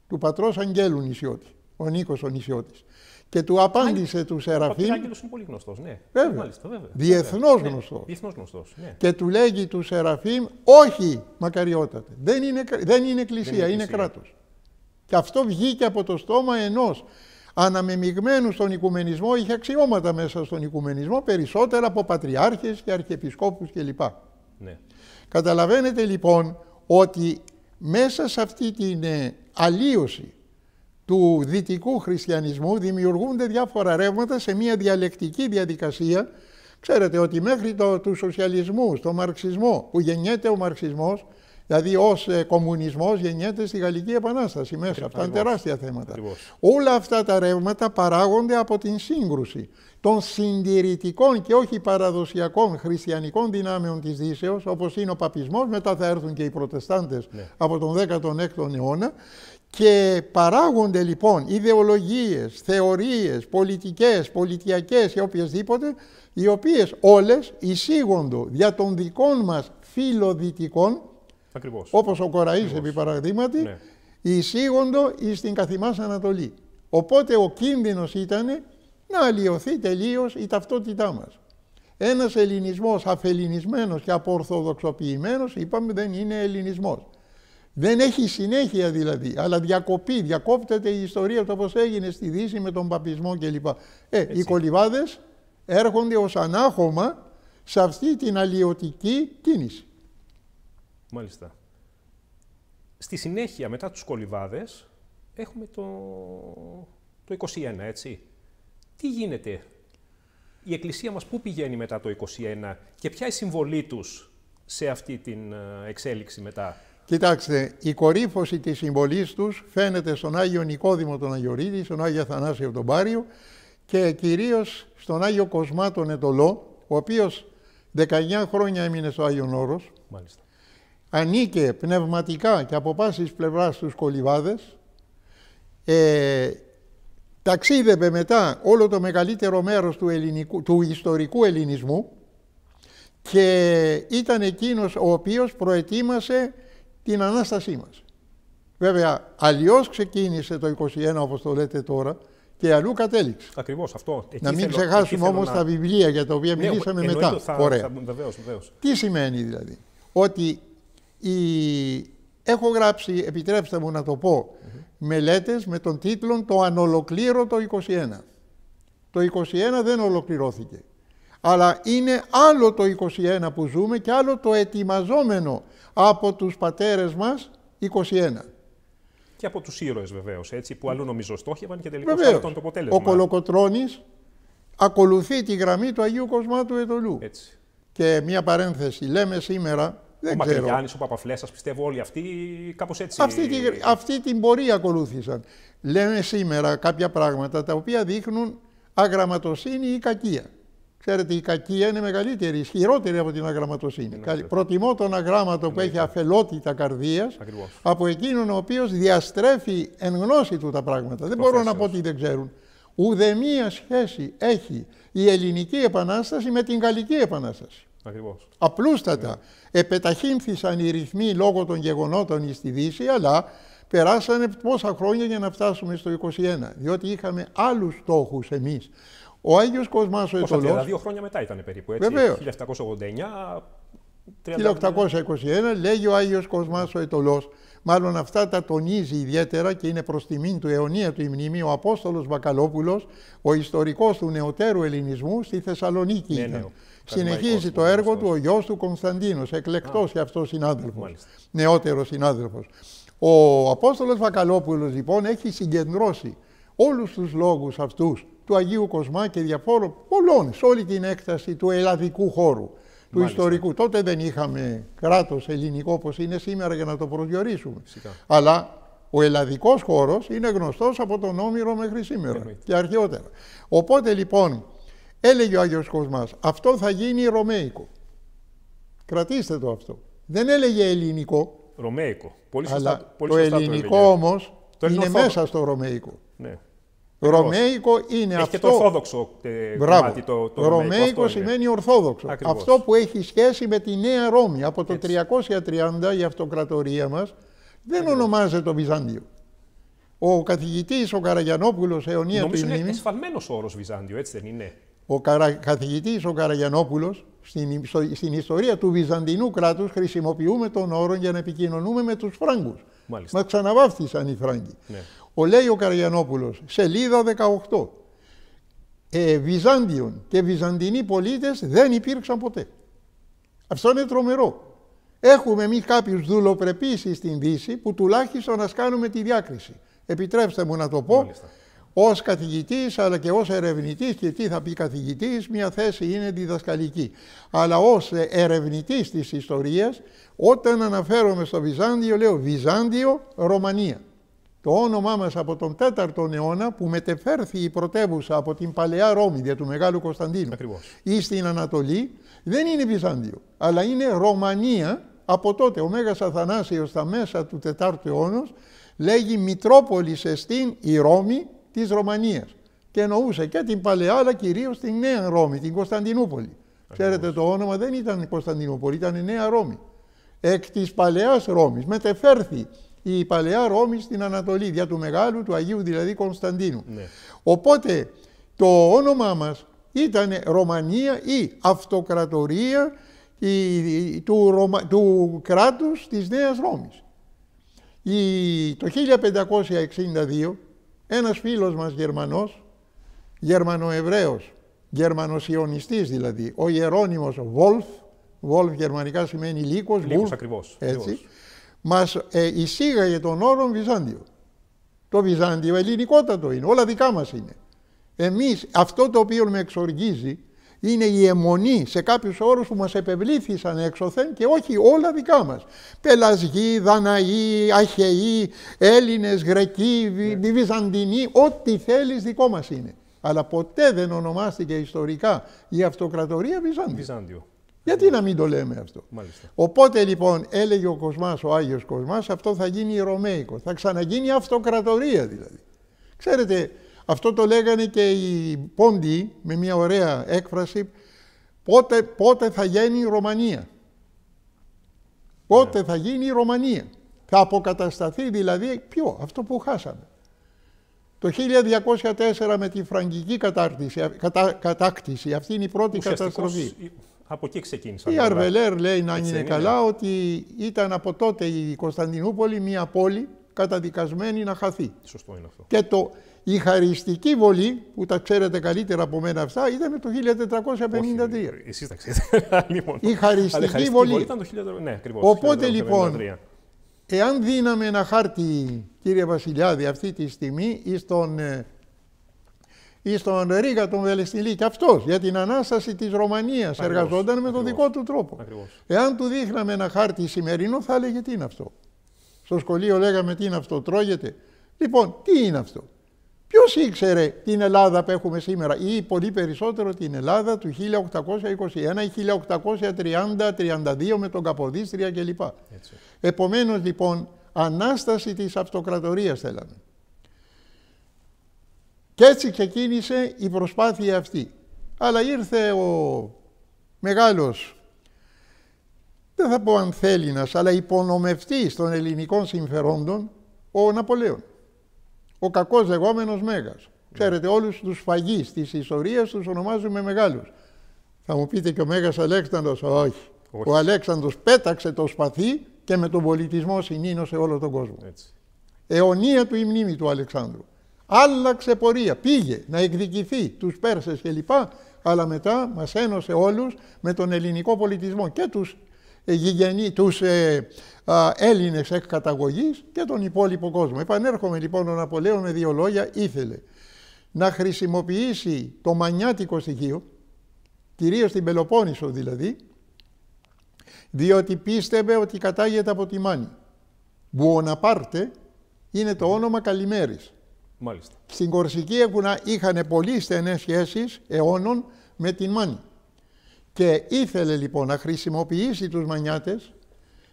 [SPEAKER 2] του πατρός Αγγέλου Νησιώτη, ο νίκος ο Νησιώτης. Και του απάντησε του Σεραφείμ. Ο είναι
[SPEAKER 1] πολύ γνωστός. ναι. Βέβαια. Μάλιστα, βέβαια. Διεθνώς ναι. γνωστός. ναι. Και
[SPEAKER 2] του λέγει του Σεραφείμ, όχι μακαριότατε, δεν είναι, είναι εκκλησία, δεν είναι, εκκλησία. είναι κράτος. Και αυτό βγήκε από το στόμα ενός αναμεμειγμένου στον οικουμενισμό, είχε αξιώματα μέσα στον οικουμενισμό, περισσότερα από πατριάρχες και αρχιεπισκόπους κλπ. Ναι. Καταλαβαίνετε λοιπόν ότι μέσα σε αυτή την ε, αλλίωση του δυτικού χριστιανισμού δημιουργούνται διάφορα ρεύματα σε μια διαλεκτική διαδικασία. Ξέρετε ότι μέχρι το, του σοσιαλισμού, στο μαρξισμό, που γεννιέται ο μαρξισμός, Δηλαδή, ως ε, κομμουνισμός γεννιέται στη Γαλλική Επανάσταση μέσα. Ακριβώς. Αυτά είναι τεράστια θέματα. Όλα αυτά τα ρεύματα παράγονται από την σύγκρουση των συντηρητικών και όχι παραδοσιακών χριστιανικών δυνάμεων της Δύσεως, όπως είναι ο παπισμός, μετά θα έρθουν και οι προτεστάντες ναι. από τον 16ο αιώνα, και παράγονται λοιπόν ιδεολογίες, θεωρίες, πολιτικές, πολιτιακές ή οποιασδήποτε, οι οποίες όλες εισήγονται για τον δικών μας φιλοδυτικών Όπως ο Κοραής, επί παραδείγματι, ναι. εισήγοντο στην ταυτότητά καθημάς Ανατολή. Οπότε ο κίνδυνος ήταν να αλλοιωθεί τελείως η ταυτότητά μας. Ένας ελληνισμός αφελινισμένος και απορθοδοξοποιημένος, είπαμε, δεν είναι ελληνισμός. Δεν έχει συνέχεια δηλαδή, αλλά διακοπεί, διακόπτεται η ιστορία του όπως έγινε στη Δύση με τον παπισμό κλπ. Ε, οι κολυβάδες έρχονται ως ανάχωμα σε αυτή την αλλοιωτική κίνηση.
[SPEAKER 1] Μάλιστα. Στη συνέχεια, μετά τους κολυβάδες, έχουμε το, το 21, έτσι. Τι γίνεται, η Εκκλησία μας πού πηγαίνει μετά το 21 και ποια είναι η συμβολή τους σε αυτή την ε, εξέλιξη μετά.
[SPEAKER 2] Κοιτάξτε, η κορύφωση της συμβολής τους φαίνεται στον Άγιο Νικόδημο τον Αγιορίδη, στον Άγιο Αθανάσιο τον Πάριο και κυρίως στον Άγιο Κοσμά τον Ετολό, ο οποίος 19 χρόνια έμεινε στο Άγιον Όρος. Μάλιστα ανήκε πνευματικά και από πάσης πλευράς στους κολυβάδες, ε, ταξίδευε μετά όλο το μεγαλύτερο μέρος του, ελληνικού, του ιστορικού ελληνισμού και ήταν εκείνος ο οποίος προετοίμασε την Ανάστασή μας. Βέβαια, αλλιώς ξεκίνησε το 21 όπως το λέτε τώρα, και αλλού κατέληξε. Ακριβώς
[SPEAKER 1] αυτό. να μην ξεχάσουμε όμω τα βιβλία για τα οποία ναι, μιλήσαμε μετά. Θα, Θα, βεβαίως.
[SPEAKER 2] Τι σημαίνει δηλαδή, ότι η... Έχω γράψει, επιτρέψτε μου να το πω, mm μελέτες με τον τίτλο «Το ανολοκλήρωτο 21». Το 21 δεν ολοκληρώθηκε. Αλλά είναι άλλο το 21 που ζούμε και άλλο το ετοιμαζόμενο από τους πατέρες μας 21.
[SPEAKER 1] Και από τους ήρωες βεβαίως, έτσι, που αλλού νομίζω στόχευαν και τελικά. αυτό το αποτέλεσμα. Ο
[SPEAKER 2] Κολοκοτρώνης ακολουθεί τη γραμμή του Αγίου Κοσμάτου Ετωλού. Έτσι. Και μία παρένθεση, λέμε σήμερα δεν ο Μακρυγιάννης,
[SPEAKER 1] ο Παπαφλέσσα, πιστεύω όλοι αυτοί κάπως έτσι. Αυτή, τη,
[SPEAKER 2] αυτή την πορεία ακολούθησαν. Λέμε σήμερα κάποια πράγματα τα οποία δείχνουν αγραμματοσύνη ή κακία. Ξέρετε, η κακία είναι μεγαλύτερη, ισχυρότερη από την αγραμματοσύνη. Είναι Προτιμώ τον αγράμματο που έχει αφελότητα καρδίας από εκείνον ο οποίος διαστρέφει εν γνώση του τα πράγματα. Δεν μπορώ να πω ότι δεν ξέρουν. Ουδέμια σχέση έχει η ελληνική επανάσταση με την γαλλική επανάσταση. Ακριβώς. Απλούστατα. Ακριβώς. Επεταχύνθησαν οι ρυθμοί λόγω των γεγονότων στη Δύση, αλλά περάσανε πόσα χρόνια για να φτάσουμε στο 21. Διότι είχαμε άλλους στόχους εμείς. Ο Άγιος Κοσμάς ο Ετωλός... Πόσα
[SPEAKER 1] χρόνια μετά ήταν περίπου, έτσι. Βεβαίως. 1789...
[SPEAKER 2] 30... 1821 λέγει ο Άγιος Κοσμάς ο Ετωλός, μάλλον αυτά τα τονίζει ιδιαίτερα και είναι προς τιμήν του αιωνία του η μνήμη, ο Απόστολος Μπακαλόπουλος, ο ιστορικός του νεωτέρου ελληνισμού στη Θεσσαλονίκη ναι, Ναι. Συνεχίζει το έργο του ο γιος του Κωνσταντίνος, εκλεκτός και αυτός συνάδελφος, Μάλιστα. νεότερος συνάδελφος. Ο Απόστολος Βακαλόπουλος λοιπόν έχει συγκεντρώσει όλους τους λόγους αυτούς του Αγίου Κοσμά και διαφόρων πολλών σε όλη την έκταση του ελλαδικού χώρου, Μάλιστα. του ιστορικού. Τότε δεν είχαμε κράτος ελληνικό όπως είναι σήμερα για να το προσδιορίσουμε. Αλλά ο ελλαδικός χώρος είναι γνωστός από τον Όμηρο μέχρι σήμερα και αρχαιότερα. Οπότε λοιπόν Έλεγε ο Άγιος Κοσμάς, αυτό θα γίνει ρωμαϊκό. Κρατήστε το αυτό. Δεν έλεγε ελληνικό. Ρωμαϊκό. Πολύ σωστά, αλλά πολύ σωστά το ελληνικό το όμως το είναι μέσα στο ρωμαϊκό. Ναι. Ρωμαϊκό είναι έχει αυτό. Και το ορθόδοξο
[SPEAKER 1] ε, κομμάτι, το, το ρωμαϊκό. σημαίνει
[SPEAKER 2] ορθόδοξο. Αυτό που έχει σχέση με τη Νέα Ρώμη. Από το 330 η αυτοκρατορία μας δεν ονομάζεται το Βυζάντιο. Ο καθηγητής ο Καραγιανόπουλος, αιωνία του είναι
[SPEAKER 1] εσφαλμένος όρος Βυζάντιο, έτσι δεν είναι.
[SPEAKER 2] Ο καρα... καθηγητής ο Καραγιανόπουλος, στην, στην ιστορία του Βυζαντινού κράτους χρησιμοποιούμε τον όρο για να επικοινωνούμε με τους Φράγκους. Μάλιστα. Μας ξαναβάφτισαν οι Φράγκοι. Ναι. Ο λέει ο Καραγιανόπουλος, σελίδα 18. Ε, Βυζάντιον και Βυζαντινοί πολίτες δεν υπήρξαν ποτέ. Αυτό είναι τρομερό. Έχουμε εμείς κάποιους δουλοπρεπήσει στην Δύση που τουλάχιστον ας κάνουμε τη διάκριση. Επιτρέψτε μου να το πω ως καθηγητής αλλά και ως ερευνητής και τι θα πει καθηγητής, μια θέση είναι διδασκαλική. Αλλά ως ερευνητής της ιστορίας, όταν αναφέρομαι στο Βυζάντιο, λέω Βυζάντιο Ρωμανία. Το όνομά μας από τον 4ο αιώνα που μετεφέρθη η πρωτεύουσα από την παλαιά Ρώμη δια του Μεγάλου Κωνσταντίνου Ακριβώς. ή στην Ανατολή δεν είναι Βυζάντιο, αλλά είναι Ρωμανία από τότε. Ο Μέγας Αθανάσιος στα μέσα του 4ου αιώνα λέγει Μητρόπολης εστίν η Ρώμη της Ρωμανίας και εννοούσε και την παλαιά αλλά κυρίως την νέα Ρώμη, την Κωνσταντινούπολη. Ξέρετε το όνομα δεν ήταν Κωνσταντινούπολη, ήταν η Νέα Ρώμη. Εκ της παλαιάς Ρώμης μετεφέρθη η παλαιά Ρώμη στην Ανατολή, δια του μεγάλου του Αγίου δηλαδή Κωνσταντίνου. Ναι. Οπότε το όνομά μας ήταν Ρωμανία ή Αυτοκρατορία η, του, Ρωμα, του κράτους της Νέας Ρώμης. το 1562 ένας φίλος μας Γερμανός, Γερμανοεβραίος, Γερμανος Ιωνιστής δηλαδη ο Γερόνιμος Βόλφ, Βόλφ γερμανικά σημαίνει λύκος, λύκος ακριβώς, έτσι, μας ε, εισήγαγε τον όρο Βυζάντιο. Το Βυζάντιο ελληνικότατο είναι, όλα δικά μας είναι. Εμείς, αυτό το οποίο με εξοργίζει, είναι η αιμονή σε κάποιους όρους που μας επευλήθησαν εξωθεν και όχι όλα δικά μας. Πελασγοί, Δαναοί, Αχαιοί, Έλληνες, Γρεκοί, yeah. Ναι. Βυζαντινοί, ό,τι θέλεις δικό μας είναι. Αλλά ποτέ δεν ονομάστηκε ιστορικά η αυτοκρατορία Βυζάντιο. Βυζάντιο. Γιατί να μην το λέμε αυτό. Οπότε λοιπόν έλεγε ο Κοσμάς, ο Άγιος Κοσμάς, αυτό θα γίνει Ρωμαϊκό. Θα ξαναγίνει αυτοκρατορία δηλαδή. Ξέρετε, αυτό το λέγανε και οι Πόντιοι με μια ωραία έκφραση πότε, πότε θα γίνει η Ρωμανία. Πότε ναι. θα γίνει η Ρωμανία. Θα αποκατασταθεί δηλαδή ποιο, αυτό που χάσαμε. Το 1204 με τη φραγκική κατάκτηση, αυτή είναι η πρώτη καταστροφή.
[SPEAKER 1] Από εκεί ξεκίνησα. Η Αρβελέρ
[SPEAKER 2] λέει να είναι, καλά ότι ήταν από τότε η Κωνσταντινούπολη μια πόλη καταδικασμένη να χαθεί. Σωστό είναι αυτό. Και το, η χαριστική βολή, που τα ξέρετε καλύτερα από μένα αυτά, ήταν το 1453. Όχι, εσείς τα ξέρετε. Λοιπόν, η χαριστική, βολή. ήταν το 1453. Ναι, Οπότε 1453. λοιπόν, εάν δίναμε ένα χάρτη, κύριε Βασιλιάδη, αυτή τη στιγμή, ή στον, ε, ή στον Ρίγα τον Βελεστηλή, και αυτός για την Ανάσταση της Ρωμανίας ακριβώς, εργαζόταν με τον δικό του τρόπο. Εάν του δείχναμε ένα χάρτη σημερινό, θα έλεγε τι είναι αυτό. Στο σχολείο λέγαμε τι είναι αυτό, τρώγεται. Λοιπόν, τι είναι αυτό. Ποιος ήξερε την Ελλάδα που έχουμε σήμερα ή πολύ περισσότερο την Ελλάδα του 1821 ή 1830-32 με τον Καποδίστρια κλπ. Επομένω Επομένως λοιπόν ανάσταση της αυτοκρατορίας θέλαμε. Και έτσι ξεκίνησε η προσπάθεια αυτή. Αλλά ήρθε ο μεγάλος, δεν θα πω αν θέλει αλλά υπονομευτής των ελληνικών συμφερόντων, ο Ναπολέων ο κακός λεγόμενος Μέγας. Ξέρετε, όλους τους φαγείς της ιστορίας τους ονομάζουμε μεγάλους. Θα μου πείτε και ο Μέγας Αλέξανδρος, όχι. Ο Αλέξανδρος πέταξε το σπαθί και με τον πολιτισμό συνήνωσε όλο τον κόσμο. Έτσι. Αιωνία του η μνήμη του Αλεξάνδρου. Άλλαξε πορεία, πήγε να εκδικηθεί τους Πέρσες κλπ. Αλλά μετά μας ένωσε όλους με τον ελληνικό πολιτισμό και τους ε, γηγενεί τους ε, α, Έλληνες εκ καταγωγής και τον υπόλοιπο κόσμο. Επανέρχομαι λοιπόν ο Ναπολέων με δύο λόγια, ήθελε να χρησιμοποιήσει το μανιάτικο στοιχείο, κυρίως στην Πελοπόννησο δηλαδή, διότι πίστευε ότι κατάγεται από τη Μάνη. Μπουοναπάρτε είναι το όνομα Καλημέρης. Μάλιστα. Στην Κορσική έχουν, είχαν πολύ στενε σχέσεις αιώνων με την Μάνη. Και ήθελε λοιπόν να χρησιμοποιήσει τους μανιάτες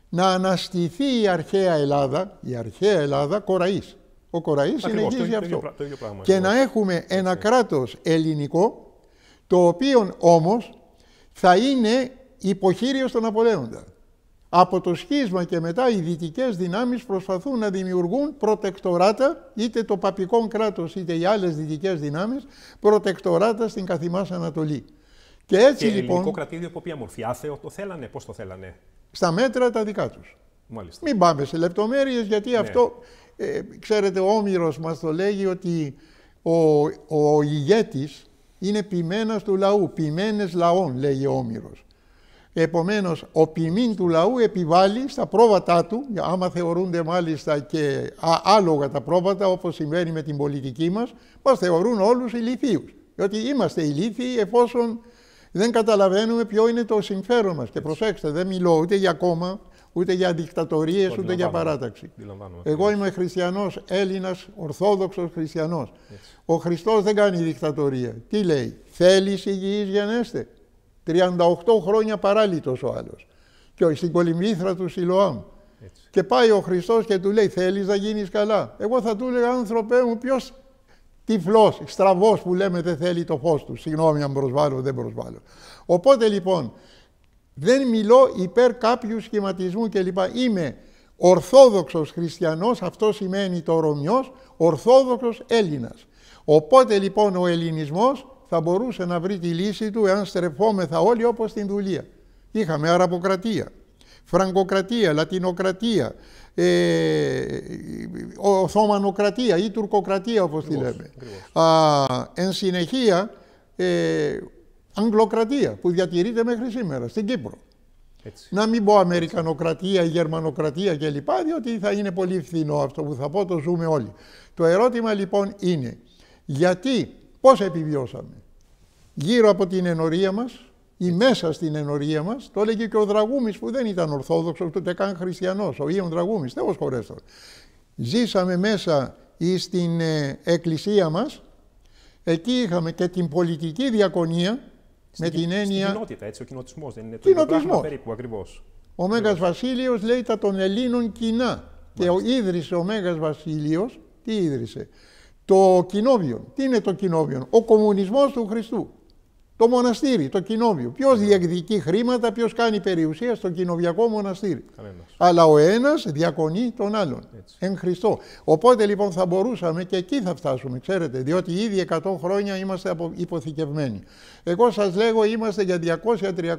[SPEAKER 2] να αναστηθεί η αρχαία Ελλάδα, η αρχαία Ελλάδα Κοραής. Ο Κοραής συνεχίζει αυτό. και να έχουμε ένα κράτος ελληνικό, το οποίο όμως θα είναι υποχείριο των Απολέοντα. Από το σχίσμα και μετά οι δυτικές δυνάμεις προσπαθούν να δημιουργούν προτεκτοράτα, είτε το παπικό κράτος είτε οι άλλες δυτικές δυνάμεις, προτεκτοράτα στην καθημάς Ανατολή. Και έτσι και λοιπόν. ελληνικό
[SPEAKER 1] κρατήδιο από ποια μορφή, άθεο το θέλανε, πώς το θέλανε.
[SPEAKER 2] Στα μέτρα τα δικά τους. Μάλιστα. Μην πάμε σε λεπτομέρειες, γιατί ναι. αυτό. Ε, ξέρετε, ο Όμηρος μας το λέγει ότι ο, ο ηγέτης είναι ποιμένα του λαού. Ποιμένες λαών, λέει ο Όμηρος. Επομένως, ο ποιμήν του λαού επιβάλλει στα πρόβατά του, άμα θεωρούνται μάλιστα και άλογα τα πρόβατα, όπως συμβαίνει με την πολιτική μας, μας θεωρούν όλους ηλικίους. Διότι είμαστε ηλίθιοι εφόσον δεν καταλαβαίνουμε ποιο είναι το συμφέρον μας. Και προσέξτε, δεν μιλώ ούτε για κόμμα, ούτε για δικτατορίες ούτε για παράταξη. Εγώ είμαι χριστιανός, Έλληνας, ορθόδοξος χριστιανός. Ο Χριστός δεν κάνει δικτατορία. Τι λέει, θέλεις υγιή γενέστε. 38 χρόνια παράλυτος ο άλλος. Και στην κολυμβήθρα του Σιλοάμ. Και πάει ο Χριστός και του λέει, θέλεις να γίνεις καλά. Εγώ θα του έλεγα, άνθρωπέ μου, ποιος τυφλός, στραβός που λέμε δεν θέλει το φως του. Συγγνώμη αν προσβάλλω, δεν προσβάλλω. Οπότε λοιπόν, δεν μιλώ υπέρ κάποιου σχηματισμού κλπ. Είμαι ορθόδοξος χριστιανός, αυτό σημαίνει το Ρωμιός, ορθόδοξος Έλληνας. Οπότε λοιπόν ο ελληνισμός θα μπορούσε να βρει τη λύση του εάν στρεφόμεθα όλοι όπως στην δουλεία. Είχαμε αραποκρατία, φραγκοκρατία, λατινοκρατία, ε, Οθωμανοκρατία ή Τουρκοκρατία όπως τη λέμε. Α, εν συνεχεία, ε, Αγγλοκρατία που διατηρείται μέχρι σήμερα στην Κύπρο. Έτσι. Να μην πω Αμερικανοκρατία, Γερμανοκρατία κλπ. διότι θα είναι πολύ φθηνό αυτό που θα πω, το ζούμε όλοι. Το ερώτημα λοιπόν είναι, γιατί, πώς επιβιώσαμε. Γύρω από την ενορία μας, ή μέσα στην ενορία μας, το έλεγε και ο Δραγούμης που δεν ήταν Ορθόδοξος ούτε καν χριστιανός, ο Ιων Δραγούμης. Θεό χωρέστον. Ζήσαμε μέσα στην ε, εκκλησία μας, εκεί είχαμε και την πολιτική διακονία με την έννοια. Στην
[SPEAKER 1] κοινότητα, έτσι, ο κοινοτισμός δεν είναι το κοινοτισμό. περίπου ακριβώς.
[SPEAKER 2] Ο Μέγας Βασίλειος λέει τα των Ελλήνων κοινά. Και ο ίδρυσε ο Μέγας Βασίλειος, τι ίδρυσε, το κοινόβιο. Τι είναι το κοινόβιο. ο κομμουνισμός του Χριστού. Το μοναστήρι, το κοινόβιο. Ποιος ναι. διεκδικεί χρήματα, ποιος κάνει περιουσία στο κοινοβιακό μοναστήρι. Αλλά ο ένας διακονεί τον άλλον. Εν Χριστώ. Οπότε λοιπόν θα μπορούσαμε και εκεί θα φτάσουμε, ξέρετε, διότι ήδη 100 χρόνια είμαστε υποθηκευμένοι. Εγώ σας λέγω είμαστε για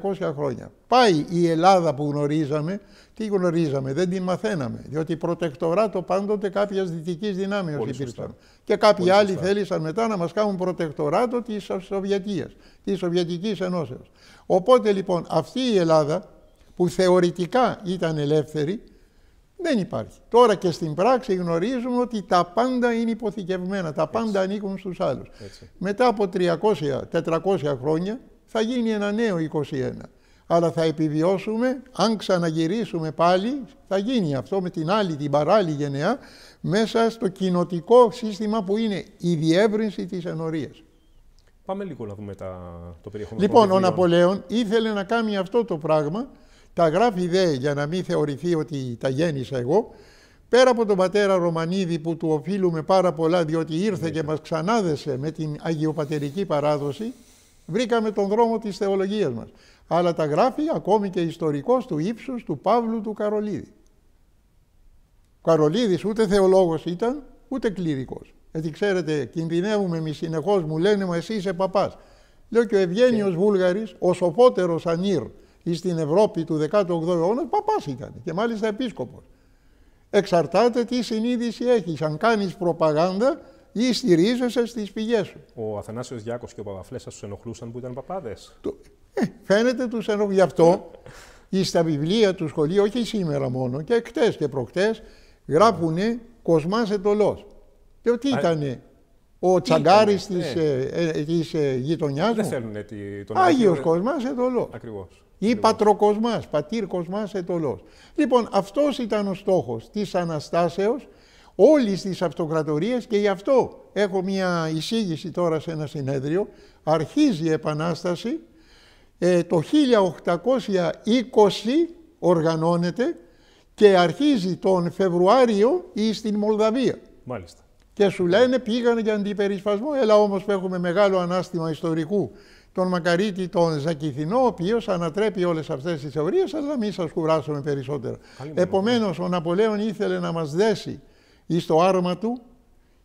[SPEAKER 2] 200-300 χρόνια. Πάει η Ελλάδα που γνωρίζαμε, τι γνωρίζαμε, δεν την μαθαίναμε. Διότι προτεκτορά το πάντοτε κάποια δυτικής δυνάμεις υπήρξαν. Και κάποιοι Πολύ άλλοι σωστά. θέλησαν μετά να μας κάνουν προτεκτοράτο της Σοβιετίας, της Σοβιετικής Ενώσεως. Οπότε λοιπόν αυτή η Ελλάδα που θεωρητικά ήταν ελεύθερη, δεν υπάρχει. Τώρα και στην πράξη γνωρίζουμε ότι τα πάντα είναι υποθηκευμένα, τα πάντα Έτσι. ανήκουν στους αλλους Έτσι. Μετά από 300-400 χρόνια θα γίνει ένα νέο 21 αλλά θα επιβιώσουμε, αν ξαναγυρίσουμε πάλι, θα γίνει αυτό με την άλλη, την παράλληλη γενεά, μέσα στο κοινοτικό σύστημα που είναι η διεύρυνση της ενορίας.
[SPEAKER 1] Πάμε λίγο να δούμε τα, το περιεχόμενο. Λοιπόν, ο
[SPEAKER 2] Ναπολέων ήθελε να κάνει αυτό το πράγμα, τα γράφει δε για να μην θεωρηθεί ότι τα γέννησα εγώ, πέρα από τον πατέρα Ρωμανίδη που του οφείλουμε πάρα πολλά διότι ήρθε ναι. και μας ξανάδεσε με την αγιοπατερική παράδοση, Βρήκαμε τον δρόμο της θεολογίας μας. Αλλά τα γράφει ακόμη και ιστορικός του ύψους του Παύλου του Καρολίδη. Ο Καρολίδης ούτε θεολόγος ήταν, ούτε κληρικός. Γιατί ξέρετε, κινδυνεύουμε εμείς συνεχώς, μου λένε Μα εσύ είσαι παπάς. Λέω και ο Ευγένιος Βούλγαρης, ο σοφότερος ανήρ στην Ευρώπη του 18ου αιώνα, παπάς ήταν και μάλιστα επίσκοπος. Εξαρτάται τι συνείδηση έχεις. Αν κάνεις προπαγάνδα, ή στηρίζεσαι στις πηγές σου. Ο Αθανάσιος Γιάκος και ο Παπαφλές σας τους ενοχλούσαν που ήταν παπάδες. Ε, φαίνεται τους ενοχλούσαν. Γι' αυτό στα βιβλία του σχολείου, όχι σήμερα μόνο, και χτες και προχτές, γράφουν Κοσμά Εντολό. Και τι λοιπόν, ήταν ο τσαγκάρης της ε, γειτονιάς. Δεν θέλουν τον Άγιος Κοσμά Εντολό. Ακριβώς. Ή πατροκοσμάς, πατήρ Κοσμά Εντολό. Λοιπόν, αυτός ήταν ο στόχος της Αναστάσεως όλοι τις αυτοκρατορίες και γι' αυτό έχω μια εισήγηση τώρα σε ένα συνέδριο. Αρχίζει η Επανάσταση, ε, το 1820 οργανώνεται και αρχίζει τον Φεβρουάριο ή στην Μολδαβία. Μάλιστα. Και σου λένε πήγανε για αντιπερισπασμό, έλα όμως που έχουμε μεγάλο ανάστημα ιστορικού τον Μακαρίτη τον Ζακηθινό, ο οποίος ανατρέπει όλες αυτές τις θεωρίες, αλλά μην σας κουράσουμε περισσότερα. Επομένως, ο Ναπολέον ήθελε να μας δέσει ή στο άρμα του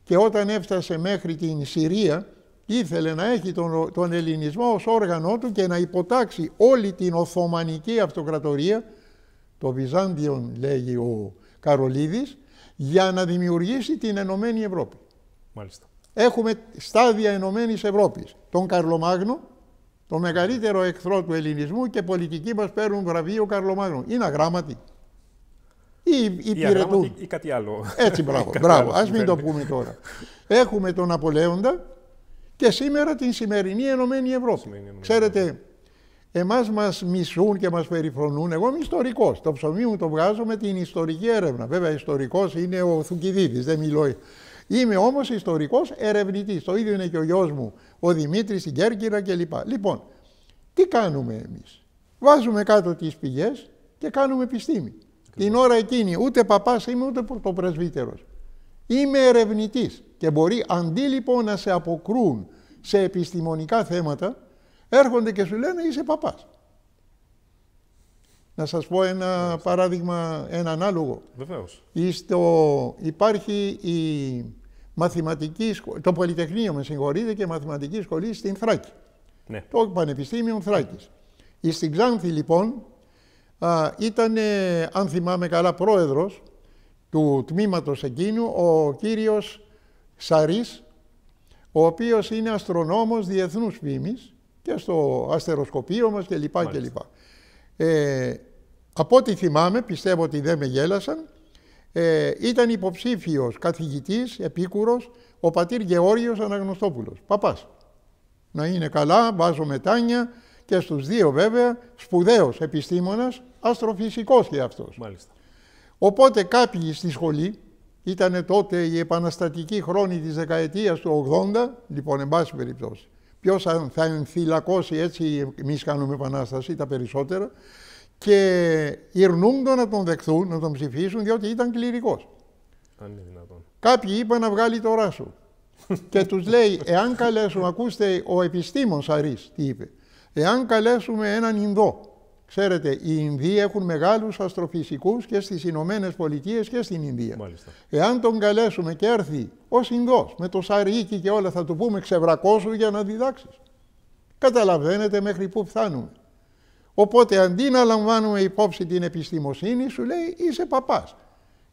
[SPEAKER 2] και όταν έφτασε μέχρι την Συρία ήθελε να έχει τον, τον ελληνισμό ως όργανό του και να υποτάξει όλη την Οθωμανική Αυτοκρατορία, το Βυζάντιον λέγει ο Καρολίδης, για να δημιουργήσει την Ενωμένη Ευρώπη. Μάλιστα. Έχουμε στάδια Ενωμένης Ευρώπης. Τον Καρλομάγνο, το μεγαλύτερο εχθρό του ελληνισμού και πολιτικοί μας παίρνουν βραβείο Καρλομάγνο. Είναι αγράμματοι ή, ή,
[SPEAKER 1] Ή, κάτι άλλο. Έτσι, μπράβο. μπράβο. Ας μην
[SPEAKER 2] το πούμε τώρα. Έχουμε τον Απολέοντα και σήμερα την σημερινή Ενωμένη Ευρώπη. Ξέρετε, εμάς μας μισούν και μας περιφρονούν. Εγώ είμαι ιστορικός. Το ψωμί μου το βγάζω με την ιστορική έρευνα. Βέβαια, ιστορικός είναι ο Θουκυδίδης, δεν μιλώ. Είμαι όμως ιστορικός ερευνητής, Το ίδιο είναι και ο γιος μου, ο Δημήτρης, στην Κέρκυρα κλπ. Λοιπόν, τι κάνουμε εμείς, Βάζουμε κάτω τις πηγές και κάνουμε επιστήμη την ώρα εκείνη ούτε παπάς είμαι ούτε πρωτοπρεσβύτερος. Είμαι ερευνητής και μπορεί αντί λοιπόν να σε αποκρούν σε επιστημονικά θέματα, έρχονται και σου λένε είσαι παπάς. Να σας πω ένα Βεβαίως. παράδειγμα, ένα ανάλογο. Βεβαίως. υπάρχει η μαθηματική, το Πολυτεχνείο με συγχωρείτε και η μαθηματική σχολή στην Θράκη. Ναι. Το Πανεπιστήμιο Θράκης. Στην Ξάνθη λοιπόν ήταν, αν θυμάμαι καλά, πρόεδρος του τμήματος εκείνου, ο κύριος Σαρίς, ο οποίος είναι αστρονόμος διεθνούς φήμης και στο αστεροσκοπείο μας κλπ. κλπ. Ε, από ό,τι θυμάμαι, πιστεύω ότι δεν με γέλασαν, ε, ήταν υποψήφιος καθηγητής, επίκουρος, ο πατήρ Γεώργιος Αναγνωστόπουλος, παπάς. Να είναι καλά, βάζω μετάνια, και στους δύο βέβαια σπουδαίος επιστήμονας, αστροφυσικός και αυτός. Μάλιστα. Οπότε κάποιοι στη σχολή, ήταν τότε η επαναστατική χρόνη της δεκαετίας του 80, λοιπόν εν πάση περιπτώσει. Ποιος θα ενθυλακώσει έτσι, εμείς κάνουμε επανάσταση τα περισσότερα, και ηρνούντο να τον δεχθούν, να τον ψηφίσουν, διότι ήταν κληρικός. Αν είναι δυνατόν. Κάποιοι είπαν να βγάλει το ράσο. και τους λέει, εάν καλέσουν, ακούστε, ο επιστήμον Σαρής τι είπε. Εάν καλέσουμε έναν Ινδό, ξέρετε, οι Ινδοί έχουν μεγάλους αστροφυσικούς και στις Ηνωμένες Πολιτείες και στην Ινδία. Εάν τον καλέσουμε και έρθει ως Ινδός, με το σαρίκι και όλα, θα του πούμε ξεβρακώσου για να διδάξεις. Καταλαβαίνετε μέχρι πού φτάνουμε. Οπότε αντί να λαμβάνουμε υπόψη την επιστημοσύνη, σου λέει είσαι παπάς.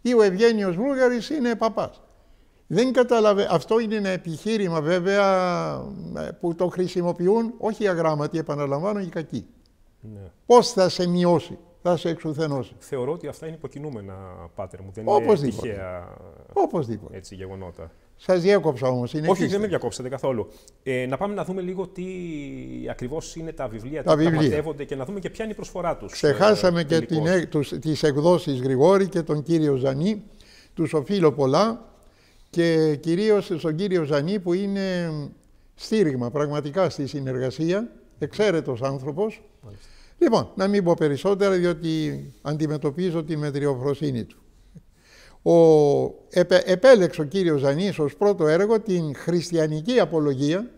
[SPEAKER 2] Ή ο Ευγένιος Βρούγαρης είναι παπάς. Δεν κατάλαβε. Αυτό είναι ένα επιχείρημα βέβαια ε, που το χρησιμοποιούν όχι οι αγράμματοι, επαναλαμβάνω, οι κακοί. Ναι. Πώς θα σε μειώσει, θα σε εξουθενώσει.
[SPEAKER 1] Θεωρώ ότι αυτά είναι υποκινούμενα, πάτερ μου. Δεν Όπως είναι τυχαία
[SPEAKER 2] Οπωσδήποτε.
[SPEAKER 1] Έτσι, γεγονότα.
[SPEAKER 2] Σας διέκοψα όμως. Όχι, δεν
[SPEAKER 1] με διακόψατε καθόλου. Ε, να πάμε να δούμε λίγο τι ακριβώς είναι τα βιβλία τα που πραγματεύονται και να δούμε και ποια είναι η προσφορά τους. Ε, Ξεχάσαμε ε, και
[SPEAKER 2] τις εκδόσεις Γρηγόρη και τον κύριο Ζανή. Τους οφείλω πολλά και κυρίως στον κύριο Ζανή που είναι στήριγμα πραγματικά στη συνεργασία, εξαίρετος άνθρωπος. Μάλιστα. Λοιπόν, να μην πω περισσότερα διότι αντιμετωπίζω τη μετριοφροσύνη του. Ο, επέλεξε ο κύριος Ζανής ως πρώτο έργο την χριστιανική απολογία,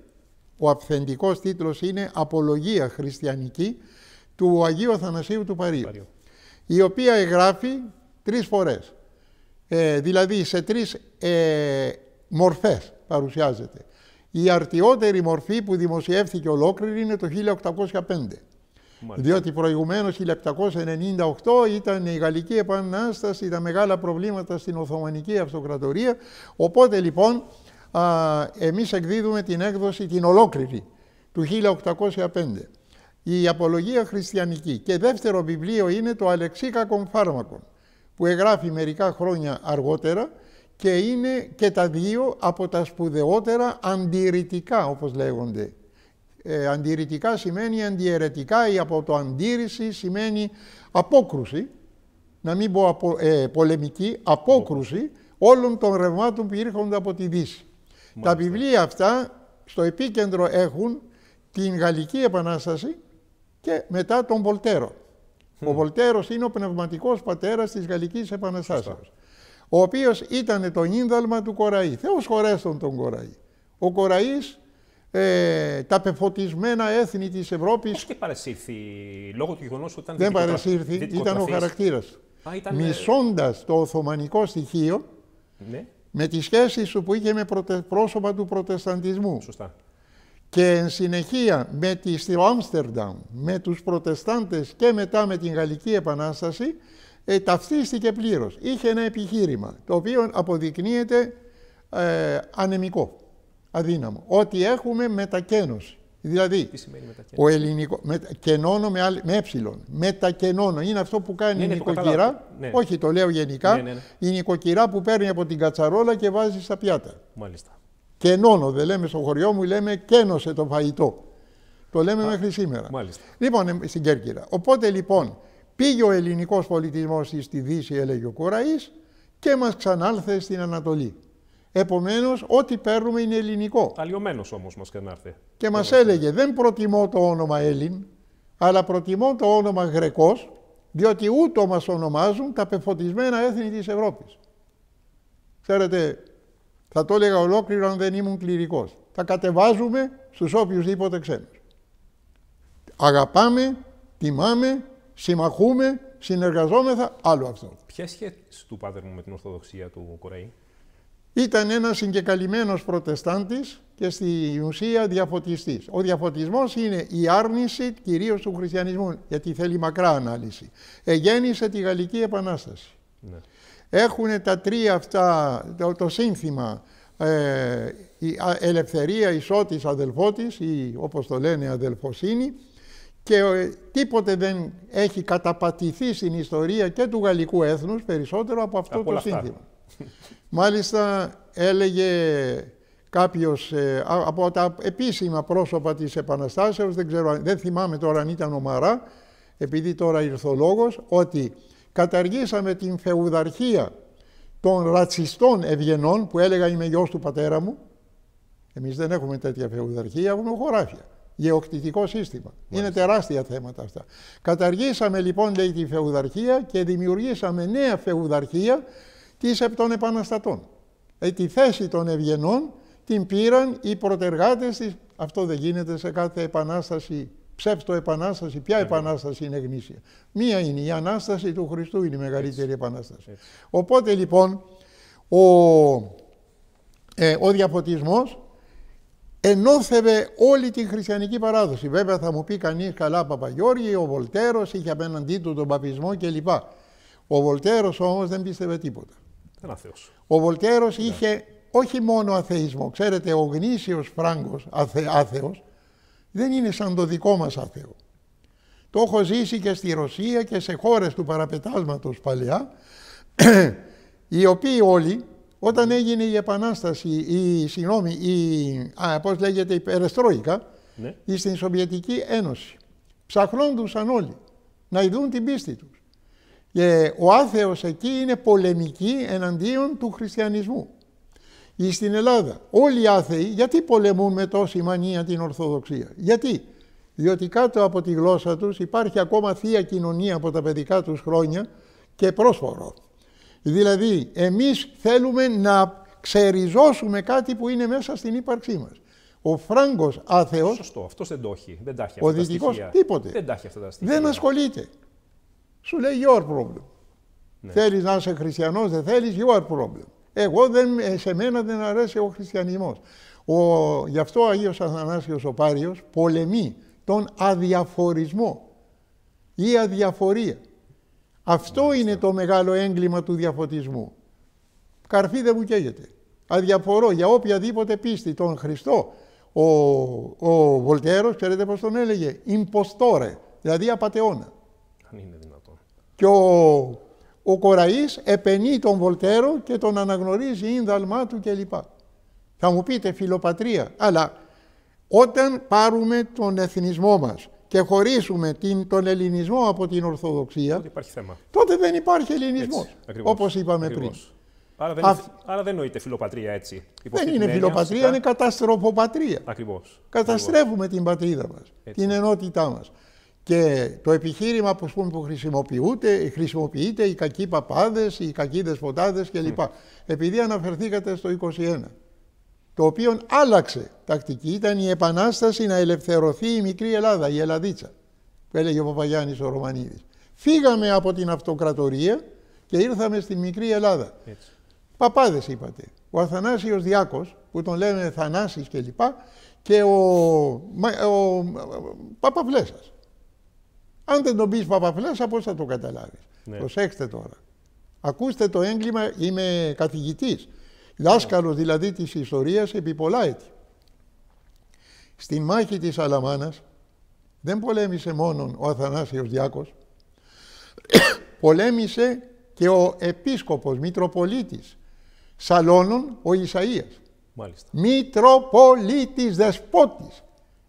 [SPEAKER 2] ο αυθεντικός τίτλος είναι «Απολογία χριστιανική» του Αγίου Αθανασίου του Παρίου, Παρίου. η οποία εγγράφει τρεις φορές. Ε, δηλαδή σε τρεις ε, μορφές παρουσιάζεται. Η αρτιότερη μορφή που δημοσιεύθηκε ολόκληρη είναι το 1805. Διότι προηγουμένως 1798 ήταν η Γαλλική Επανάσταση, τα μεγάλα προβλήματα στην Οθωμανική Αυτοκρατορία. Οπότε λοιπόν α, εμείς εκδίδουμε την έκδοση την ολόκληρη του 1805. Η Απολογία Χριστιανική και δεύτερο βιβλίο είναι το Αλεξίκα Κομφάρμακον που εγγράφει μερικά χρόνια αργότερα και είναι και τα δύο από τα σπουδαιότερα αντιρρητικά, όπως λέγονται. Ε, αντιρρητικά σημαίνει αντιαιρετικά ή από το αντίρρηση σημαίνει απόκρουση, να μην πω απο, ε, πολεμική, απόκρουση όλων των ρευμάτων που ήρχονται από τη Δύση. Τα βιβλία αυτά στο επίκεντρο έχουν την Γαλλική Επανάσταση και μετά τον Βολτέρο. Ο Βολτέρος είναι ο πνευματικός πατέρας της Γαλλικής Επαναστάσεως. Ο οποίος ήταν το ίνδαλμα του Κοραή. Θεός χωρέστον τον Κοραή. Ο Κοραής ε, τα πεφωτισμένα έθνη της Ευρώπης... Πώς και παρεσύρθη, λόγω του γεγονός ότι ήταν... Δεν παρεσύρθη, ήταν ο χαρακτήρας. Α, ε, Μισώντας το Οθωμανικό στοιχείο ναι. με τις σχέσεις που είχε με πρόσωπα του Προτεσταντισμού. Σωστά και εν συνεχεία με τη, στο Άμστερνταμ, με τους προτεστάντες και μετά με την Γαλλική Επανάσταση, ε, ταυτίστηκε πλήρως. Είχε ένα επιχείρημα, το οποίο αποδεικνύεται ε, ανεμικό, αδύναμο. Ότι έχουμε μετακένωση. Δηλαδή, Τι μετακένωση. ο ελληνικό. κενώνω με, με έψιλον. Μετακενώνω. Είναι αυτό που κάνει ναι, ναι, η νοικοκυρά. Ναι. Όχι, το λέω γενικά. Η νοικοκυρά που παίρνει από την κατσαρόλα και βάζει στα πιάτα. Μάλιστα. Κενώνω, δεν λέμε στο χωριό μου, λέμε κένωσε το φαγητό. Το λέμε μέχρι σήμερα. Μάλιστα. Λοιπόν, στην Κέρκυρα. Οπότε λοιπόν πήγε ο ελληνικός πολιτισμός στη Δύση, έλεγε ο Κουραή, και μας ξανάλθε στην Ανατολή. Επομένως, ό,τι παίρνουμε είναι ελληνικό. Αλλιωμένο όμως μας ξανάρθε. Και μας έλεγε, δεν προτιμώ το όνομα Έλλην, αλλά προτιμώ το όνομα Γρεκός, διότι ούτω μας ονομάζουν τα πεφωτισμένα έθνη της Ευρώπης. Ξέρετε, θα το έλεγα ολόκληρο αν δεν ήμουν κληρικός. Θα κατεβάζουμε στους όποιουσδήποτε ξένους. Αγαπάμε, τιμάμε, συμμαχούμε, συνεργαζόμεθα, άλλο αυτό.
[SPEAKER 1] Ποια σχέση του πάτερ μου με την Ορθοδοξία του Κοραή.
[SPEAKER 2] Ήταν ένας συγκεκαλυμμένος προτεστάντης και στη ουσία διαφωτιστής. Ο διαφωτισμός είναι η άρνηση κυρίως του χριστιανισμού, γιατί θέλει μακρά ανάλυση. Εγέννησε τη Γαλλική Επανάσταση. Ναι. Έχουν τα τρία αυτά, το, σύνθημα, ε, η ελευθερία, ισότης, αδελφότης ή όπως το λένε αδελφοσύνη και ε, τίποτε δεν έχει καταπατηθεί στην ιστορία και του γαλλικού έθνους περισσότερο από αυτό το σύνθημα. Μάλιστα έλεγε κάποιος ε, από τα επίσημα πρόσωπα της Επαναστάσεως, δεν, ξέρω, δεν θυμάμαι τώρα αν ήταν ο Μαρά, επειδή τώρα ήρθε ο λόγος, ότι καταργήσαμε την φεουδαρχία των ρατσιστών ευγενών που έλεγα είμαι γιος του πατέρα μου. Εμείς δεν έχουμε τέτοια φεουδαρχία, έχουμε χωράφια. Γεωκτητικό σύστημα. Είναι τεράστια θέματα αυτά. Καταργήσαμε λοιπόν λέει τη φεουδαρχία και δημιουργήσαμε νέα φεουδαρχία της επ των επαναστατών. Ε, τη θέση των ευγενών την πήραν οι προτεργάτες της. Αυτό δεν γίνεται σε κάθε επανάσταση ψεύτο επανάσταση. Ποια επανάσταση είναι γνήσια. Μία είναι η Ανάσταση του Χριστού, είναι η μεγαλύτερη επανάσταση. Οπότε λοιπόν ο, ε, ο ενώθευε όλη την χριστιανική παράδοση. Βέβαια θα μου πει κανείς καλά Παπαγιώργη, ο Βολτέρος είχε απέναντί του τον παπισμό κλπ. Ο Βολτέρος όμως δεν πίστευε τίποτα. ο Βολτέρος ναι. είχε όχι μόνο αθεισμό. Ξέρετε, ο γνήσιος Φράγκος, αθε, δεν είναι σαν το δικό μας αθέο. Το έχω ζήσει και στη Ρωσία και σε χώρες του παραπετάσματος παλιά, οι οποίοι όλοι, όταν έγινε η Επανάσταση, η, συγγνώμη, η, α, πώς λέγεται, η Περεστρόικα, ναι. στην Σοβιετική Ένωση, ψαχνόντουσαν όλοι να ειδούν την πίστη τους. Και ο άθεος εκεί είναι πολεμική εναντίον του χριστιανισμού ή στην Ελλάδα. Όλοι οι άθεοι γιατί πολεμούν με τόση μανία την Ορθοδοξία. Γιατί. Διότι κάτω από τη γλώσσα τους υπάρχει ακόμα θεία κοινωνία από τα παιδικά τους χρόνια και πρόσφορο. Δηλαδή εμείς θέλουμε να ξεριζώσουμε κάτι που είναι μέσα στην ύπαρξή μας. Ο Φράγκος άθεος. Σωστό,
[SPEAKER 1] αυτός δεν το έχει. Δεν τα έχει αυτά ο δυτικός τίποτε. Δεν τα έχει αυτά τα
[SPEAKER 2] στοιχεία. Δεν ασχολείται. Σου λέει your problem. Ναι. Θέλεις να είσαι χριστιανός, δεν θέλεις your problem. Εγώ δεν, σε μένα δεν αρέσει ο χριστιανισμός. Ο, γι' αυτό ο Αγίος Αθανάσιος ο Πάριος πολεμεί τον αδιαφορισμό ή αδιαφορία. Αυτό είναι το μεγάλο έγκλημα του διαφωτισμού. Καρφί δεν μου καίγεται. Αδιαφορώ για οποιαδήποτε πίστη. Τον Χριστό, ο, ο Βολτέρος, ξέρετε πώς τον έλεγε, ιμποστόρε δηλαδή απατεώνα. Αν είναι δυνατόν. Και ο ο Κοραής επενεί τον Βολτέρο και τον αναγνωρίζει ίνδαλμά του κλπ. Θα μου πείτε φιλοπατρία, αλλά όταν πάρουμε τον εθνισμό μας και χωρίσουμε την, τον ελληνισμό από την Ορθοδοξία, τότε, δεν υπάρχει ελληνισμός, όπως είπαμε ακριβώς. πριν.
[SPEAKER 1] Άρα δεν, Α... δεν νοείται φιλοπατρία έτσι. Δεν είναι φιλοπατρία, είναι
[SPEAKER 2] καταστροφοπατρία. Ακριβώς. Καταστρέφουμε την πατρίδα μας, την ενότητά μας. Και το επιχείρημα που, πούμε, που χρησιμοποιούνται, χρησιμοποιείται οι κακοί παπάδες, οι κακοί δεσποτάδες κλπ. Ναι. Επειδή αναφερθήκατε στο 21, το οποίο άλλαξε τακτική, ήταν η επανάσταση να ελευθερωθεί η μικρή Ελλάδα, η Ελλαδίτσα, που έλεγε ο Παπαγιάννης ο Ρωμανίδης. Φύγαμε από την αυτοκρατορία και ήρθαμε στη μικρή Ελλάδα. Έτσι. Παπάδες είπατε. Ο Αθανάσιος Διάκος, που τον λένε Θανάσης κλπ. Και, και ο, ο, ο Παπαβλέσας αν δεν τον πεις Παπαφλάσσα, πώ θα το καταλάβεις. Ναι. Προσέξτε τώρα. Ακούστε το έγκλημα, είμαι καθηγητής. Δάσκαλος δηλαδή της ιστορίας επί πολλά έτη. Στην μάχη της Αλαμάνας δεν πολέμησε μόνο ο Αθανάσιος Διάκος, πολέμησε και ο επίσκοπος, Μητροπολίτης Σαλώνων, ο Ισαΐας. Μάλιστα. Μητροπολίτης Δεσπότης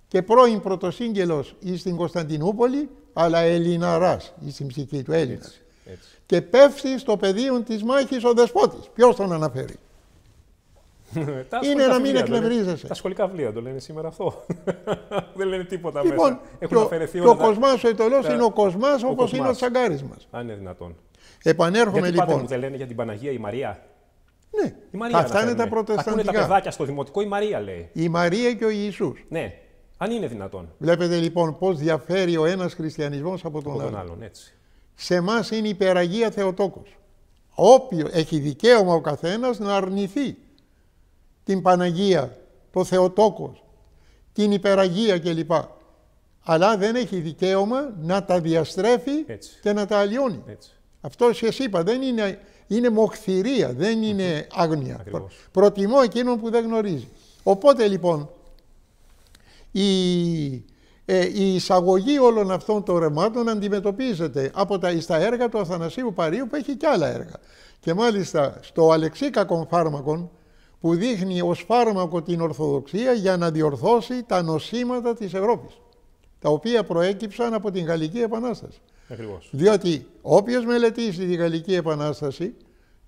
[SPEAKER 2] και πρώην πρωτοσύγγελος στην Κωνσταντινούπολη αλλά Ελληναράς, η συμψυχή του Έλληνας. Και πέφτει στο πεδίο της μάχης ο δεσπότης. Ποιος τον αναφέρει. είναι να μην εκνευρίζεσαι. Τα
[SPEAKER 1] σχολικά βιβλία το λένε σήμερα αυτό. Δεν λένε τίποτα λοιπόν, μέσα. Έχουν αφαιρεθεί όλα. ο Κοσμάς ο Ιταλός είναι ο Κοσμάς όπως είναι ο τσαγκάρι μα. Αν είναι δυνατόν.
[SPEAKER 2] Επανέρχομαι Γιατί λοιπόν. Πάτε, δεν
[SPEAKER 1] λένε για την Παναγία η Μαρία.
[SPEAKER 2] Ναι. Η Μαρία Αυτά είναι τα προτεσταντικά. Ακούνε τα παιδάκια
[SPEAKER 1] στο δημοτικό η Μαρία λέει.
[SPEAKER 2] Η Μαρία και ο Ιησούς.
[SPEAKER 1] Ναι. Αν είναι δυνατόν.
[SPEAKER 2] Βλέπετε λοιπόν πώς διαφέρει ο ένας χριστιανισμός από τον, άλλον. έτσι. Σε εμά είναι η υπεραγία Θεοτόκος. Όποιο έχει δικαίωμα ο καθένας να αρνηθεί την Παναγία, το Θεοτόκος, την υπεραγία κλπ. Αλλά δεν έχει δικαίωμα να τα διαστρέφει και να τα αλλοιώνει. Αυτό σας είπα, δεν είναι, είναι μοχθηρία, δεν είναι άγνοια. Προτιμώ εκείνον που δεν γνωρίζει. Οπότε λοιπόν, η, ε, η εισαγωγή όλων αυτών των ρεμάτων αντιμετωπίζεται από τα στα έργα του Αθανασίου Παρίου που έχει και άλλα έργα. Και μάλιστα στο Αλεξίκακον φάρμακον που δείχνει ως φάρμακο την Ορθοδοξία για να διορθώσει τα νοσήματα της Ευρώπης, τα οποία προέκυψαν από την Γαλλική Επανάσταση. Ακριβώς. Διότι όποιος μελετήσει τη Γαλλική Επανάσταση,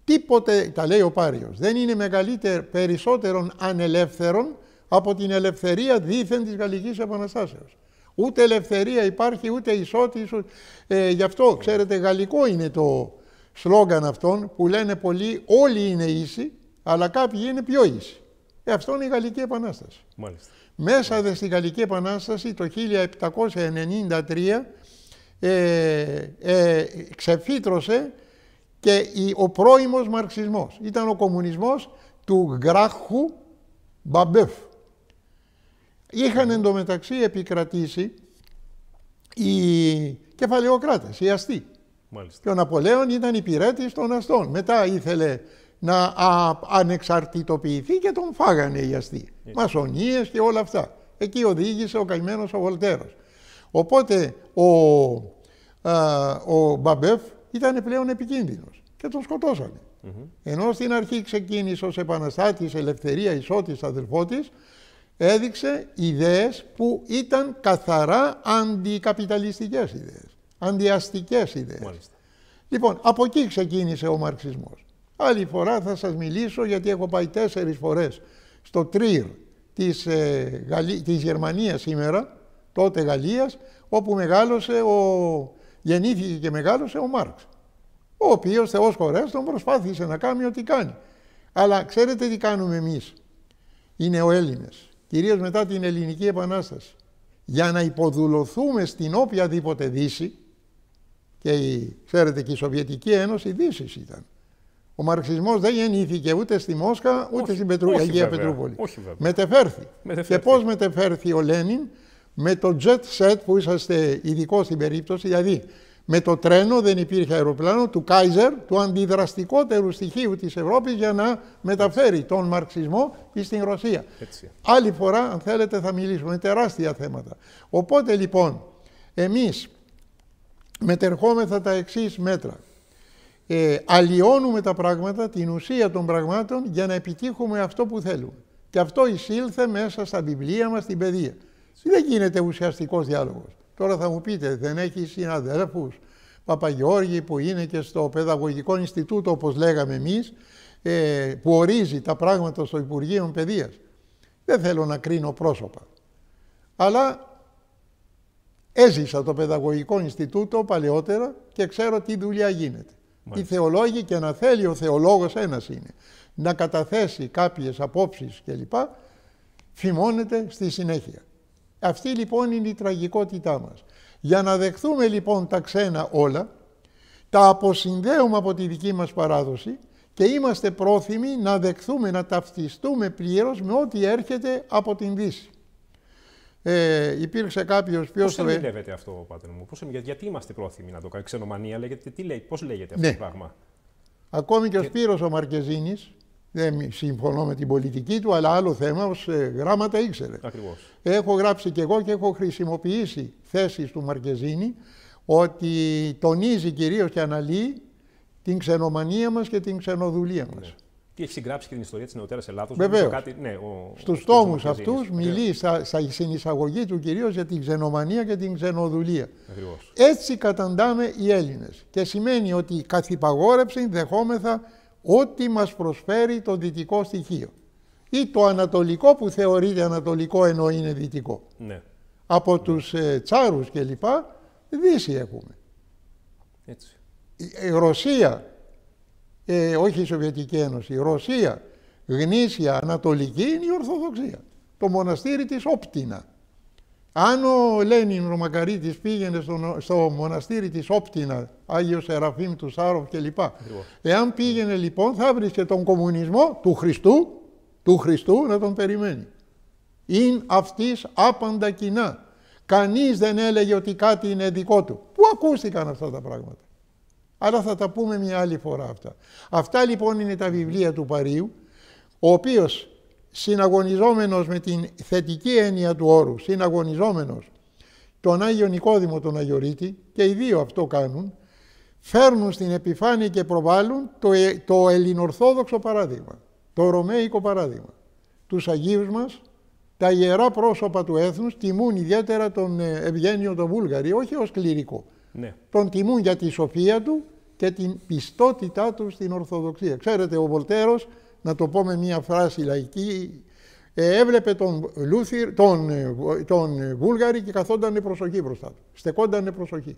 [SPEAKER 2] τίποτε, τα λέει ο Πάριος, δεν είναι μεγαλύτερο, περισσότερον ανελεύθερον από την ελευθερία δίθεν της Γαλλικής Επαναστάσεως. Ούτε ελευθερία υπάρχει, ούτε ισότητα. Ε, γι' αυτό, ξέρετε, γαλλικό είναι το σλόγγαν αυτόν που λένε πολλοί όλοι είναι ίσοι, αλλά κάποιοι είναι πιο ίσοι. Ε, αυτό είναι η Γαλλική Επανάσταση. Μάλιστα. Μέσα δε στη Γαλλική Επανάσταση το 1793 ε, ε, ξεφύτρωσε και ο πρώιμος μαρξισμός. Ήταν ο κομμουνισμός του Γκράχου Μπαμπεφ. Είχαν εντωμεταξύ επικρατήσει οι κεφαλαιοκράτες, οι αστεί. Μάλιστα. Και ο Ναπολέον ήταν υπηρέτη των αστών. Μετά ήθελε να ανεξαρτητοποιηθεί και τον φάγανε οι αστεί. Μασονίες και όλα αυτά. Εκεί οδήγησε ο καημένος ο Βολτέρος. Οπότε ο, α, ο Μπαμπεφ ήταν πλέον επικίνδυνος και τον σκοτώσανε. Ενώ στην αρχή ξεκίνησε ως επαναστάτης, ελευθερία, ισότης, τη έδειξε ιδέες που ήταν καθαρά αντικαπιταλιστικές ιδέες, αντιαστικές ιδέες. Μάλιστα. Λοιπόν, από εκεί ξεκίνησε ο μαρξισμός. Άλλη φορά θα σας μιλήσω γιατί έχω πάει τέσσερις φορές στο Τρίρ της, ε, της Γερμανίας σήμερα, τότε Γαλλίας, όπου μεγάλωσε ο... γεννήθηκε και μεγάλωσε ο Μάρξ, ο οποίος Θεός χωρές τον προσπάθησε να κάνει ό,τι κάνει. Αλλά ξέρετε τι κάνουμε εμείς οι νεοέλληνες κυρίως μετά την Ελληνική Επανάσταση, για να υποδουλωθούμε στην οποιαδήποτε Δύση, και η, ξέρετε και η Σοβιετική Ένωση Δύσης ήταν. Ο μαρξισμός δεν γεννήθηκε ούτε στη Μόσχα, ούτε όχι, στην Πετρου... Αγία Πετρούπολη. Όχι, Μετεφέρθη. Και πώς μετεφέρθη ο Λένιν, με το jet set που είσαστε ειδικό στην περίπτωση, δηλαδή με το τρένο δεν υπήρχε αεροπλάνο του Κάιζερ, του αντιδραστικότερου στοιχείου της Ευρώπης για να μεταφέρει τον μαρξισμό στην Ρωσία. Έτσι. Άλλη φορά, αν θέλετε, θα μιλήσουμε τεράστια θέματα. Οπότε λοιπόν, εμείς μετερχόμεθα τα εξής μέτρα. Ε, αλλοιώνουμε τα πράγματα, την ουσία των πραγμάτων, για να επιτύχουμε αυτό που θέλουμε. Και αυτό εισήλθε μέσα στα βιβλία μας, στην παιδεία. Δεν γίνεται ουσιαστικός διάλογος. Τώρα θα μου πείτε, δεν έχει συναδέλφους Παπαγιώργη που είναι και στο Παιδαγωγικό Ινστιτούτο, όπως λέγαμε εμείς, ε, που ορίζει τα πράγματα στο Υπουργείο Παιδείας. Δεν θέλω να κρίνω πρόσωπα. Αλλά έζησα το Παιδαγωγικό Ινστιτούτο παλαιότερα και ξέρω τι δουλειά γίνεται. Οι θεολόγοι και να θέλει ο θεολόγος ένας είναι να καταθέσει κάποιες απόψεις κλπ. φημώνεται στη συνέχεια. Αυτή λοιπόν είναι η τραγικότητά μας. Για να δεχθούμε λοιπόν τα ξένα όλα, τα αποσυνδέουμε από τη δική μας παράδοση και είμαστε πρόθυμοι να δεχθούμε, να ταυτιστούμε πλήρως με ό,τι έρχεται από την Δύση. Ε, υπήρξε κάποιος ποιος. Πώς το αυτό
[SPEAKER 1] αυτό, Πάτερ μου, πώς, για, γιατί είμαστε πρόθυμοι να το κάνουμε. Ξενομανία λέγεται, τι λέει, πώς λέγεται αυτό ναι. το πράγμα.
[SPEAKER 2] Ακόμη και, ο Σπύρος ο Μαρκεζίνης, δεν συμφωνώ με την πολιτική του, αλλά άλλο θέμα, ως ε, γράμματα ήξερε. Ακριβώς έχω γράψει και εγώ και έχω χρησιμοποιήσει θέσεις του Μαρκεζίνη ότι τονίζει κυρίως και αναλύει την ξενομανία μας και την ξενοδουλία μας.
[SPEAKER 1] Και ναι. έχεις συγγράψει και την ιστορία της Ελλάδος. Ελλάδο. Κάτι, Ναι, ο... Στους τόμου αυτού
[SPEAKER 2] μιλεί στα, στα, του κυρίως για την ξενομανία και την ξενοδουλία. Έτσι καταντάμε οι Έλληνες. Και σημαίνει ότι καθ' δεχόμεθα ό,τι μας προσφέρει το δυτικό στοιχείο ή το ανατολικό που θεωρείται ανατολικό ενώ είναι δυτικό. Ναι. Από ναι. τους ε, τσάρους και λοιπά, δύση έχουμε. Έτσι. Η, Ρωσία, ε, όχι η Σοβιετική Ένωση, η Ρωσία γνήσια ανατολική είναι η Ορθοδοξία. Το μοναστήρι της Όπτινα. Αν ο Λένιν ο Μακαρίτης πήγαινε στο, στο μοναστήρι της Όπτινα, Άγιος Σεραφείμ του Σάροφ κλπ. Εάν πήγαινε λοιπόν θα βρίσκε τον κομμουνισμό του Χριστού του Χριστού να τον περιμένει. Είναι αυτής άπαντα κοινά. Κανείς δεν έλεγε ότι κάτι είναι δικό του. Πού ακούστηκαν αυτά τα πράγματα. Αλλά θα τα πούμε μια άλλη φορά αυτά. Αυτά λοιπόν είναι τα βιβλία του Παρίου, ο οποίος συναγωνιζόμενος με την θετική έννοια του όρου, συναγωνιζόμενος τον Άγιο Νικόδημο τον Αγιορείτη, και οι δύο αυτό κάνουν, φέρνουν στην επιφάνεια και προβάλλουν το, ε, το ελληνορθόδοξο παράδειγμα. Το ρωμαϊκό παράδειγμα. Τους Αγίους μας, τα ιερά πρόσωπα του έθνους τιμούν ιδιαίτερα τον ε, Ευγένιο τον Βούλγαρη, όχι ως κληρικό. Ναι. Τον τιμούν για τη σοφία του και την πιστότητά τους στην Ορθοδοξία. Ξέρετε, ο Βολτέρος, να το πω με μια φράση λαϊκή, ε, έβλεπε τον, Λούθιρ, τον, ε, τον Βούλγαρη και καθόταν προσοχή μπροστά του. Στεκόταν προσοχή.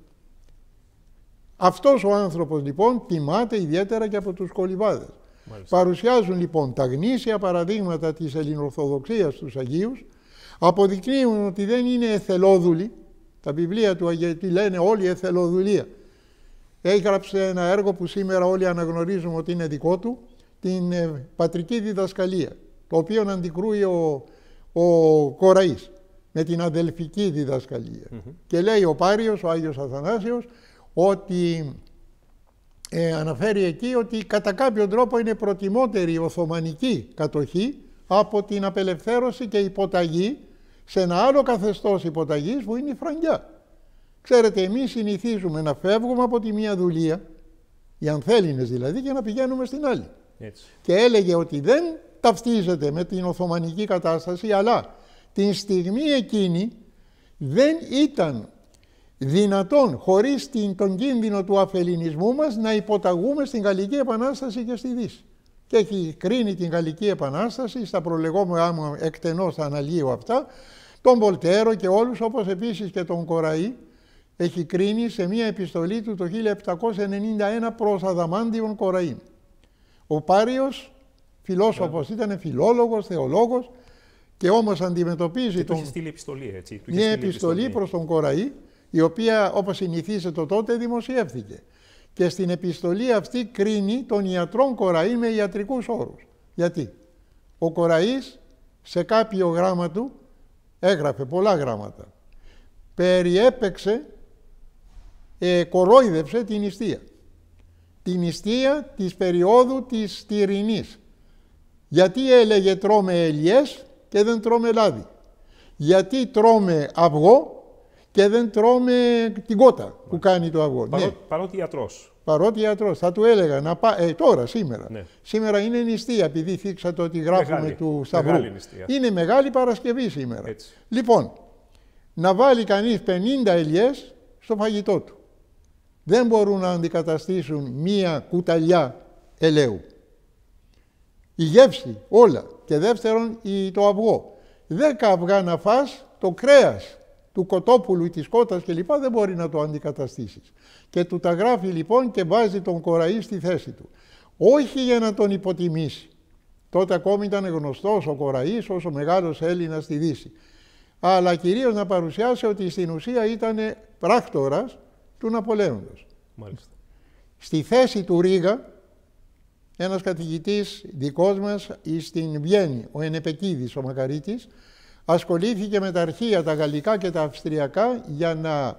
[SPEAKER 2] Αυτός ο άνθρωπος λοιπόν τιμάται ιδιαίτερα και από τους κολυβάδες. Παρουσιάζουν λοιπόν τα γνήσια παραδείγματα της ελληνοορθοδοξίας στους Αγίους, αποδεικνύουν ότι δεν είναι εθελόδουλοι, τα βιβλία του Αγιετή λένε όλη εθελοδουλία. Έγραψε ένα έργο που σήμερα όλοι αναγνωρίζουμε ότι είναι δικό του, την ε, πατρική διδασκαλία, το οποίο αντικρούει ο, ο Κοραής με την αδελφική διδασκαλία. Και λέει ο Πάριος, ο Άγιος Αθανάσιος, ότι ε, αναφέρει εκεί ότι κατά κάποιον τρόπο είναι προτιμότερη η Οθωμανική κατοχή από την απελευθέρωση και υποταγή σε ένα άλλο καθεστώς υποταγής που είναι η Φραγκιά. Ξέρετε, εμείς συνηθίζουμε να φεύγουμε από τη μία δουλεία, οι Ανθέληνες δηλαδή, και να πηγαίνουμε στην άλλη. Έτσι. Και έλεγε ότι δεν ταυτίζεται με την Οθωμανική κατάσταση, αλλά την στιγμή εκείνη δεν ήταν δυνατόν, χωρίς την, τον κίνδυνο του αφελινισμού μας, να υποταγούμε στην Γαλλική Επανάσταση και στη Δύση. Και έχει κρίνει την Γαλλική Επανάσταση, στα προλεγόμενα μου εκτενώς αναλύω αυτά, τον Πολτέρο και όλους, όπως επίσης και τον Κοραή, έχει κρίνει σε μία επιστολή του το 1791 προς Αδαμάντιον Κοραή. Ο Πάριος, φιλόσοφος, yeah. ήταν φιλόλογος, θεολόγος και όμως αντιμετωπίζει... Και τον... έχει στείλει
[SPEAKER 1] επιστολή, έτσι. μια επιστολή, επιστολή
[SPEAKER 2] προς τον Κοραή, η οποία όπως το τότε δημοσιεύθηκε. Και στην επιστολή αυτή κρίνει τον ιατρό Κοραή με ιατρικούς όρους. Γιατί ο Κοραής σε κάποιο γράμμα του έγραφε πολλά γράμματα. Περιέπεξε ε, κορόιδευσε την νηστεία. Την νηστεία της περίοδου της τυρινής. Γιατί έλεγε τρώμε ελιές και δεν τρώμε λάδι. Γιατί τρώμε αυγό και δεν τρώμε την κότα που ναι. κάνει το αυγό.
[SPEAKER 1] Παρότι ιατρό. Ναι.
[SPEAKER 2] Παρότι ιατρό. Θα του έλεγα να πά... ε, τώρα, σήμερα. Ναι. Σήμερα είναι νηστεία, επειδή θίξατε ότι γράφουμε του Σταυρού. Μεγάλη νηστεία. Είναι μεγάλη Παρασκευή σήμερα. Λοιπόν, να βάλει κανείς 50 ελιές στο φαγητό του. Δεν μπορούν να αντικαταστήσουν μία κουταλιά ελαιού. Η γεύση, όλα. Και δεύτερον, το αυγό. Δέκα αυγά να φας το κρέας του Κοτόπουλου, της Κότας κλπ. δεν μπορεί να το αντικαταστήσεις. Και του τα γράφει λοιπόν και βάζει τον Κοραή στη θέση του. Όχι για να τον υποτιμήσει. Τότε ακόμη ήταν γνωστός ο Κοραής ως ο μεγάλος Έλληνας στη Δύση. Αλλά κυρίως να παρουσιάσει ότι στην ουσία ήταν πράκτορας του Ναπολέοντος. Μάλιστα. Στη θέση του Ρίγα, ένας καθηγητής δικός μας στην Βιέννη, ο Ενεπεκίδης, ο Μακαρίτης, ασχολήθηκε με τα αρχεία, τα γαλλικά και τα αυστριακά, για να,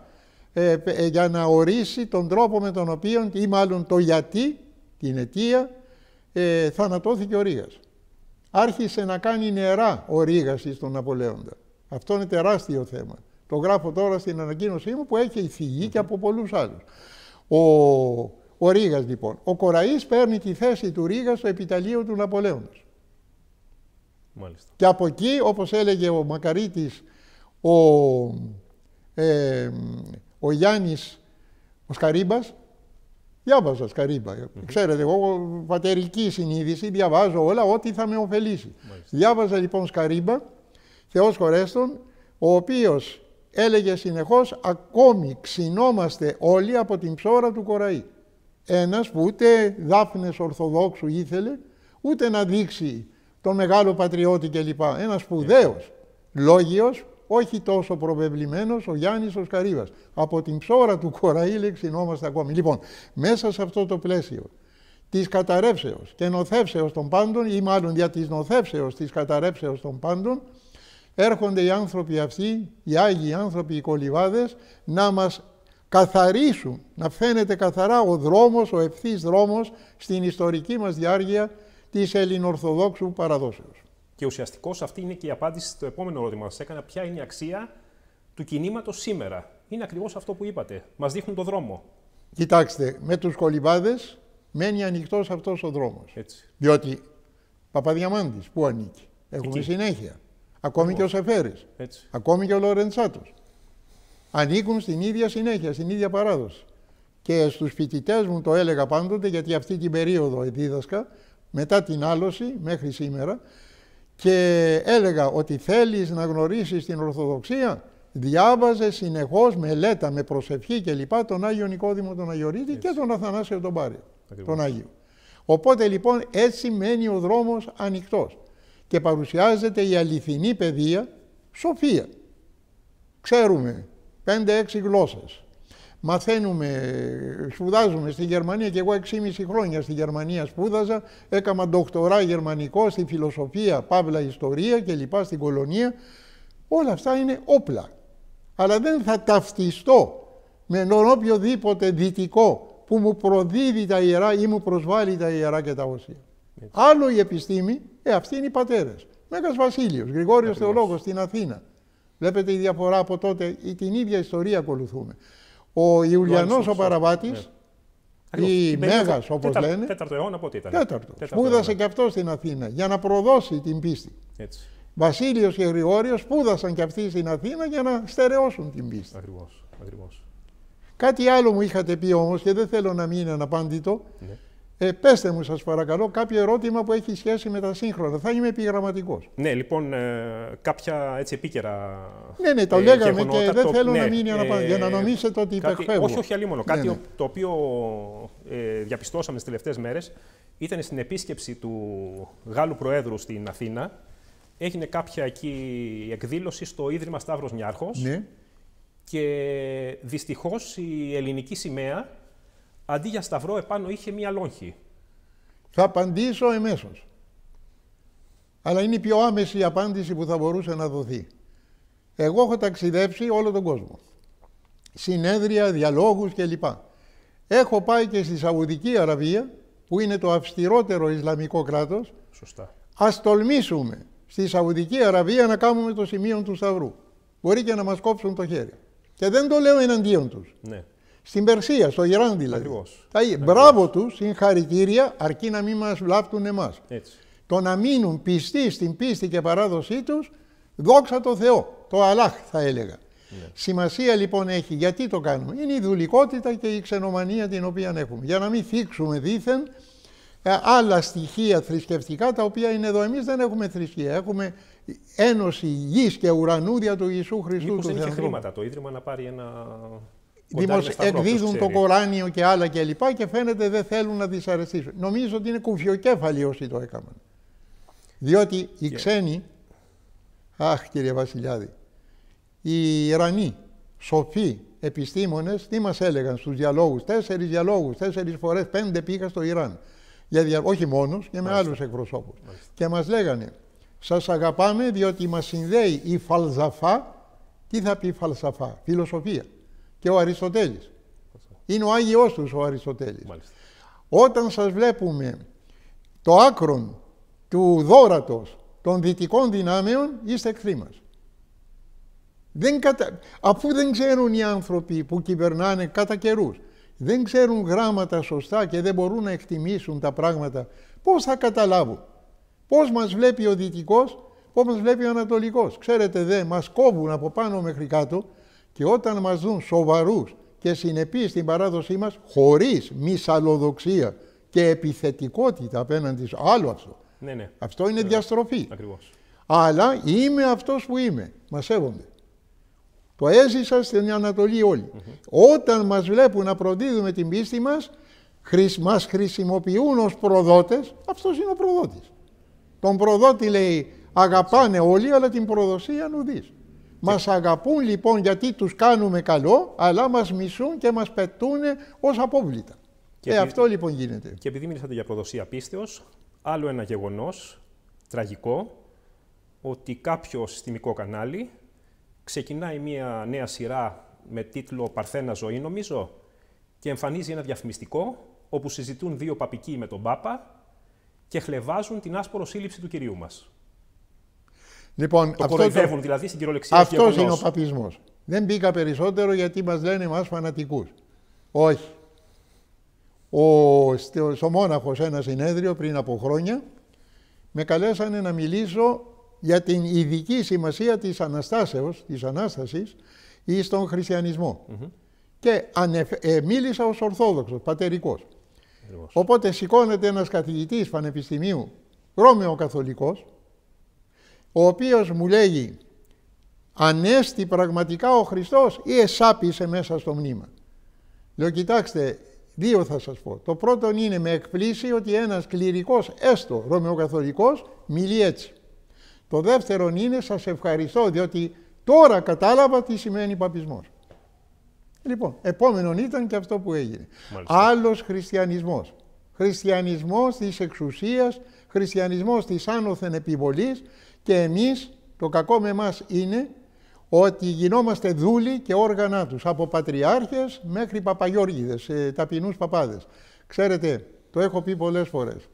[SPEAKER 2] ε, ε, για να ορίσει τον τρόπο με τον οποίο, ή μάλλον το γιατί, την αιτία, ε, θανατώθηκε ο Ρήγας. Άρχισε να κάνει νερά ο Ρήγας τον Ναπολέοντα. Αυτό είναι τεράστιο θέμα. Το γράφω τώρα στην ανακοίνωσή μου που έχει φυγεί και από πολλούς άλλους. Ο, ο Ρήγας λοιπόν. Ο Κοραής παίρνει τη θέση του Ρήγας στο επιταλείο του Ναπολέοντος. Και από εκεί, όπως έλεγε ο Μακαρίτης, ο, ε, ο Γιάννης, ο διαβαζα διάβαζα Ξέρετε, εγώ πατερική συνείδηση, διαβάζω όλα, ό,τι θα με ωφελήσει. Διάβαζα λοιπόν Σκαρίμπα, Θεός χωρέστον, ο οποίος έλεγε συνεχώς «Ακόμη ξυνόμαστε όλοι από την ψώρα του Κοραή». Ένας που ούτε δάφνες Ορθοδόξου ήθελε, ούτε να δείξει τον μεγάλο πατριώτη κλπ. Ένας σπουδαίος, λόγιος, όχι τόσο προβεβλημένος, ο Γιάννης ο Καρύβα. Από την ψώρα του Κοραήλ ξυνόμαστε ακόμη. Λοιπόν, μέσα σε αυτό το πλαίσιο της καταρρεύσεως και νοθεύσεως των πάντων, ή μάλλον για της νοθεύσεως της καταρρεύσεως των πάντων, έρχονται οι άνθρωποι αυτοί, οι άγιοι άνθρωποι, οι κολυβάδες, να μας καθαρίσουν, να φαίνεται καθαρά ο δρόμος, ο ευθύς δρόμος στην ιστορική μας διάρκεια Τη ελληνοορθοδόξου παραδόσεως.
[SPEAKER 1] Και ουσιαστικώς αυτή είναι και η απάντηση στο επόμενο ερώτημα που σα έκανα. Ποια είναι η αξία του κινήματος
[SPEAKER 2] σήμερα, Είναι ακριβώς αυτό που είπατε. Μας
[SPEAKER 1] δείχνουν το δρόμο.
[SPEAKER 2] Κοιτάξτε, με τους κολυμπάδες μένει ανοιχτός αυτός ο δρόμος. Διότι Παπαδιαμάντης, πού ανήκει, έχουμε Εκεί. συνέχεια. Ακόμη και ο Σεφέρης. Ακόμη και ο Λορεντσάτος. Ανήκουν στην ίδια συνέχεια, στην ίδια παράδοση. Και στους φοιτητές μου το έλεγα πάντοτε, γιατί αυτή την περίοδο δίδασκα μετά την άλωση μέχρι σήμερα και έλεγα ότι θέλεις να γνωρίσεις την Ορθοδοξία, διάβαζε συνεχώς μελέτα με προσευχή και λοιπά τον Άγιο Νικόδημο τον Αγιορείτη και τον Αθανάσιο τον Πάρη, τον Άγιο. Οπότε λοιπόν έτσι μένει ο δρόμος ανοιχτός και παρουσιάζεται η αληθινή παιδεία σοφία. Ξέρουμε πέντε-έξι γλώσσες Μαθαίνουμε, σπουδάζουμε στη Γερμανία και εγώ 6,5 χρόνια στη Γερμανία σπούδαζα. Έκανα ντοκτορά γερμανικό στη φιλοσοφία, παύλα ιστορία και λοιπά στην κολονία. Όλα αυτά είναι όπλα. Αλλά δεν θα ταυτιστώ με τον οποιοδήποτε δυτικό που μου προδίδει τα ιερά ή μου προσβάλλει τα ιερά και τα οσία. Άλλο η επιστήμη, ε, αυτοί είναι οι πατέρες. Μέγας Βασίλειος, Γρηγόριος Θεολόγος στην Αθήνα. Βλέπετε η διαφορά από τότε, την ίδια ιστορία ακολουθούμε. Ο Ιουλιανός ο Παραβάτης, ναι. ή Μέγας όπως λένε.
[SPEAKER 1] Τέταρτο αιώνα Τέταρτο. Σπούδασε
[SPEAKER 2] και αυτό στην Αθήνα για να προδώσει την πίστη. Έτσι. Βασίλειος και Γρηγόριος σπούδασαν και αυτοί στην Αθήνα για να στερεώσουν την πίστη. Ακριβώς, Κάτι άλλο μου είχατε πει όμως και δεν θέλω να μην είναι αναπάντητο. Ναι. Ε, πέστε μου, σας παρακαλώ, κάποιο ερώτημα που έχει σχέση με τα σύγχρονα. Θα είμαι επιγραμματικός.
[SPEAKER 1] Ναι, λοιπόν, ε, κάποια έτσι επίκαιρα. Ναι, ναι, το ε, λέγαμε και δεν το... θέλω ναι, να μείνει αναπάντητο. Για να ε, νομίσετε ότι κάτι... Όχι, όχι, αλλήμον. Ναι, κάτι ναι. το οποίο ε, διαπιστώσαμε τι τελευταίες μέρες ήταν στην επίσκεψη του Γάλλου Προέδρου στην Αθήνα. Έγινε κάποια εκεί εκδήλωση στο Ίδρυμα Σταύρος Νιάρχος. Ναι. Και δυστυχώς η ελληνική σημαία αντί για σταυρό επάνω είχε
[SPEAKER 2] μία λόγχη. Θα απαντήσω εμέσως. Αλλά είναι η πιο άμεση απάντηση που θα μπορούσε να δοθεί. Εγώ έχω ταξιδέψει όλο τον κόσμο. Συνέδρια, διαλόγους κλπ. Έχω πάει και στη Σαουδική Αραβία, που είναι το αυστηρότερο Ισλαμικό κράτος. Σωστά. Ας τολμήσουμε στη Σαουδική Αραβία να κάνουμε το σημείο του Σταυρού. Μπορεί και να μας κόψουν το χέρι. Και δεν το λέω εναντίον τους. Ναι στην Περσία, στο Ιράν δηλαδή. Ακριβώς. Μπράβο τους, συγχαρητήρια, αρκεί να μην μας βλάπτουν εμάς. Το να μείνουν πιστοί στην πίστη και παράδοσή τους, δόξα τω Θεώ. Το Αλάχ θα έλεγα. Ναι. Σημασία λοιπόν έχει γιατί το κάνουμε. Είναι η δουλικότητα και η ξενομανία την οποία έχουμε. Για να μην θίξουμε δήθεν ε, άλλα στοιχεία θρησκευτικά τα οποία είναι εδώ. Εμείς δεν έχουμε θρησκεία. Έχουμε ένωση γης και ουρανούδια του Ιησού Χριστού. Μήπως του είναι χρήματα
[SPEAKER 1] το Ίδρυμα να πάρει ένα
[SPEAKER 2] Δημοσ... εκδίδουν το Κοράνιο και άλλα κλπ. Και, λοιπά και φαίνεται δεν θέλουν να δυσαρεστήσουν. Νομίζω ότι είναι κουφιοκέφαλοι όσοι το έκαναν. Διότι οι ξένοι, αχ κύριε Βασιλιάδη, οι Ιρανοί, σοφοί επιστήμονες, τι μας έλεγαν στους διαλόγους, τέσσερις διαλόγους, τέσσερις φορές, πέντε πήγα στο Ιράν. Για Όχι μόνος και με άλλου άλλους εκπροσώπους. Και μας λέγανε, σας αγαπάμε διότι μας συνδέει η φαλζαφά, τι θα πει η φαλσαφά, φιλοσοφία και ο Αριστοτέλης. Είναι ο Άγιος τους ο Αριστοτέλης. Όταν σας βλέπουμε το άκρον του δόρατος των δυτικών δυνάμεων, είστε εχθροί μας. Δεν κατα... Αφού δεν ξέρουν οι άνθρωποι που κυβερνάνε κατά καιρούς, δεν ξέρουν γράμματα σωστά και δεν μπορούν να εκτιμήσουν τα πράγματα, πώς θα καταλάβουν. Πώς μας βλέπει ο δυτικός, πώς μας βλέπει ο ανατολικός. Ξέρετε δε, μας κόβουν από πάνω μέχρι κάτω και όταν μας δουν σοβαρούς και συνεπείς στην παράδοσή μας, χωρίς μυσαλλοδοξία και επιθετικότητα απέναντι σε άλλο αυτό. Ναι, ναι. Αυτό είναι ναι, ναι. διαστροφή. Ακριβώς. Αλλά είμαι αυτός που είμαι. Μας σέβονται. Το έζησα στην Ανατολή όλοι. Όταν μας βλέπουν να προδίδουμε την πίστη μας, μας χρησιμοποιούν ως προδότες, αυτός είναι ο προδότης. Τον προδότη λέει αγαπάνε όλοι, αλλά την προδοσία νουδείς. Μας αγαπούν λοιπόν γιατί τους κάνουμε καλό, αλλά μας μισούν και μας πετούν ως απόβλητα. Και ε, αυτό λοιπόν
[SPEAKER 1] γίνεται. Και επειδή μίλησατε για προδοσία πίστεως, άλλο ένα γεγονός τραγικό, ότι κάποιο συστημικό κανάλι ξεκινάει μια νέα σειρά με τίτλο «Παρθένα ζωή» νομίζω και εμφανίζει ένα διαφημιστικό όπου συζητούν δύο παπικοί με τον Πάπα και χλεβάζουν την άσπορο σύλληψη του Κυρίου μας.
[SPEAKER 2] Λοιπόν, το αυτό το... δηλαδή στην κυριολεξία. Αυτό είναι ο παπισμός. Δεν μπήκα περισσότερο γιατί μας λένε εμάς φανατικούς. Όχι. Ο, στο, στο Μόναχος σε ένα συνέδριο πριν από χρόνια με καλέσανε να μιλήσω για την ειδική σημασία της Αναστάσεως, της Ανάστασης, ή στον χριστιανισμο Και ε, μίλησα ως Ορθόδοξος, πατερικός. Οπότε σηκώνεται ένας καθηγητής πανεπιστημίου, Ρώμαιο καθολικός, ο οποίος μου λέγει «Ανέστη πραγματικά ο Χριστός ή εσάπησε μέσα στο μνήμα». Λέω «Κοιτάξτε, δύο θα σας πω. Το πρώτο είναι με εκπλήσει ότι ένας κληρικός, έστω Ρωμαιοκαθολικός, μιλεί έτσι. Το δεύτερο είναι «Σας ευχαριστώ διότι τώρα κατάλαβα τι σημαίνει παπισμός». Λοιπόν, επόμενον ήταν και αυτό που έγινε. Μάλιστα. Άλλος χριστιανισμός. Χριστιανισμός της εξουσίας, χριστιανισμός της άνωθεν επιβολής, και εμείς, το κακό με εμάς είναι ότι γινόμαστε δούλοι και όργανά τους, από πατριάρχες μέχρι παπαγιόργιδες, ε, ταπεινούς παπάδες. Ξέρετε, το έχω πει πολλές φορές.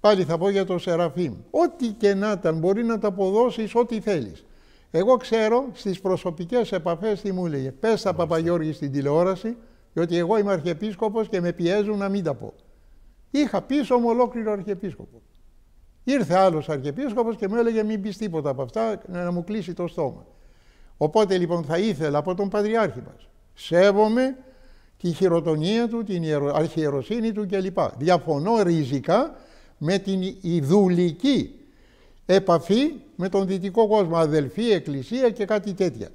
[SPEAKER 2] Πάλι θα πω για το Σεραφείμ. Ό,τι και να ήταν, μπορεί να τα αποδώσεις ό,τι θέλεις. Εγώ ξέρω στις προσωπικές επαφές τι μου έλεγε. Πες τα Παπαγιώργη στην τηλεόραση, διότι εγώ είμαι αρχιεπίσκοπος και με πιέζουν να μην τα πω. Είχα πίσω μου ολόκληρο αρχιεπίσκοπο. Ήρθε άλλος Αρχιεπίσκοπος και μου έλεγε: Μην πεις τίποτα από αυτά, να μου κλείσει το στόμα. Οπότε λοιπόν θα ήθελα από τον Πατριάρχη μας. Σέβομαι τη χειροτονία του, την αρχιεροσύνη του κλπ. Διαφωνώ ριζικά με την ιδουλική επαφή με τον δυτικό κόσμο, αδελφή, εκκλησία και κάτι τέτοια.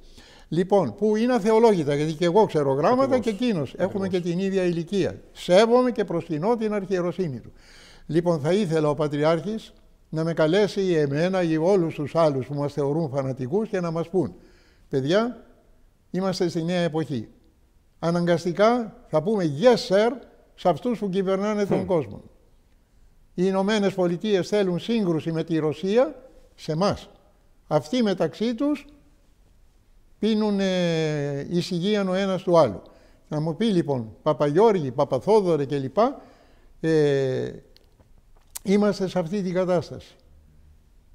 [SPEAKER 2] Λοιπόν, που είναι αθεολόγητα, γιατί και εγώ ξέρω γράμματα και εκείνος. Έχουμε και την ίδια ηλικία. Σέβομαι και προσκυνώ την αρχιεροσύνη του. Λοιπόν, θα ήθελα ο Πατριάρχης να με καλέσει ή εμένα ή όλους τους άλλους που μας θεωρούν φανατικούς και να μας πούν «Παιδιά, είμαστε στη νέα εποχή. Αναγκαστικά θα πούμε yes sir σε αυτούς που κυβερνάνε τον κόσμο. Οι Ηνωμένες Πολιτείες θέλουν σύγκρουση με τη Ρωσία σε εμά. Αυτοί μεταξύ τους πίνουν ε, ο ένας του άλλου. Να μου πει λοιπόν Παπαγιώργη, Παπαθόδωρε κλπ. Ε, Είμαστε σε αυτή την κατάσταση.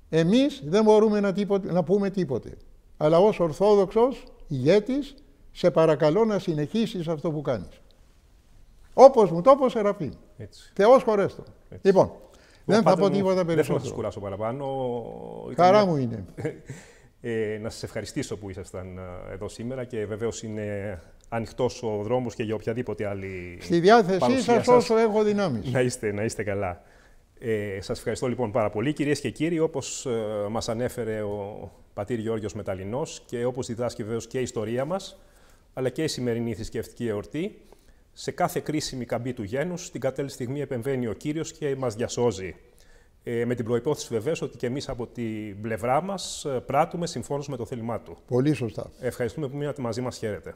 [SPEAKER 2] Εμείς δεν μπορούμε να, τίποτε, να πούμε τίποτε. Αλλά ως Ορθόδοξος ηγέτης, σε παρακαλώ να συνεχίσεις αυτό που κάνεις. Όπως μου το πω ο Θεός χωρέστο. Έτσι. Λοιπόν, δεν θα πω τίποτα περισσότερο. Δεν θα σας
[SPEAKER 1] κουράσω παραπάνω. Χαρά μου είναι. Ε, να σας ευχαριστήσω που ήσασταν ε, εδώ σήμερα και βεβαίως είναι ανοιχτός ο δρόμος και για οποιαδήποτε άλλη Στη διάθεσή σας όσο έχω δυνάμεις. Να είστε, να είστε καλά. Ε, σας ευχαριστώ λοιπόν πάρα πολύ. Κυρίες και κύριοι, όπως ε, μας ανέφερε ο πατήρ Γιώργος Μεταλινός και όπως διδάσκει βεβαίως και η ιστορία μας, αλλά και η σημερινή θρησκευτική εορτή, σε κάθε κρίσιμη καμπή του γένους, στην κατάλληλη στιγμή επεμβαίνει ο Κύριος και μας διασώζει. Ε, με την προϋπόθεση βεβαίως ότι και εμείς από την πλευρά μας ε, πράττουμε συμφώνως με το θέλημά του.
[SPEAKER 2] Πολύ σωστά.
[SPEAKER 1] Ευχαριστούμε που μείνατε μαζί μας. Χαίρετε.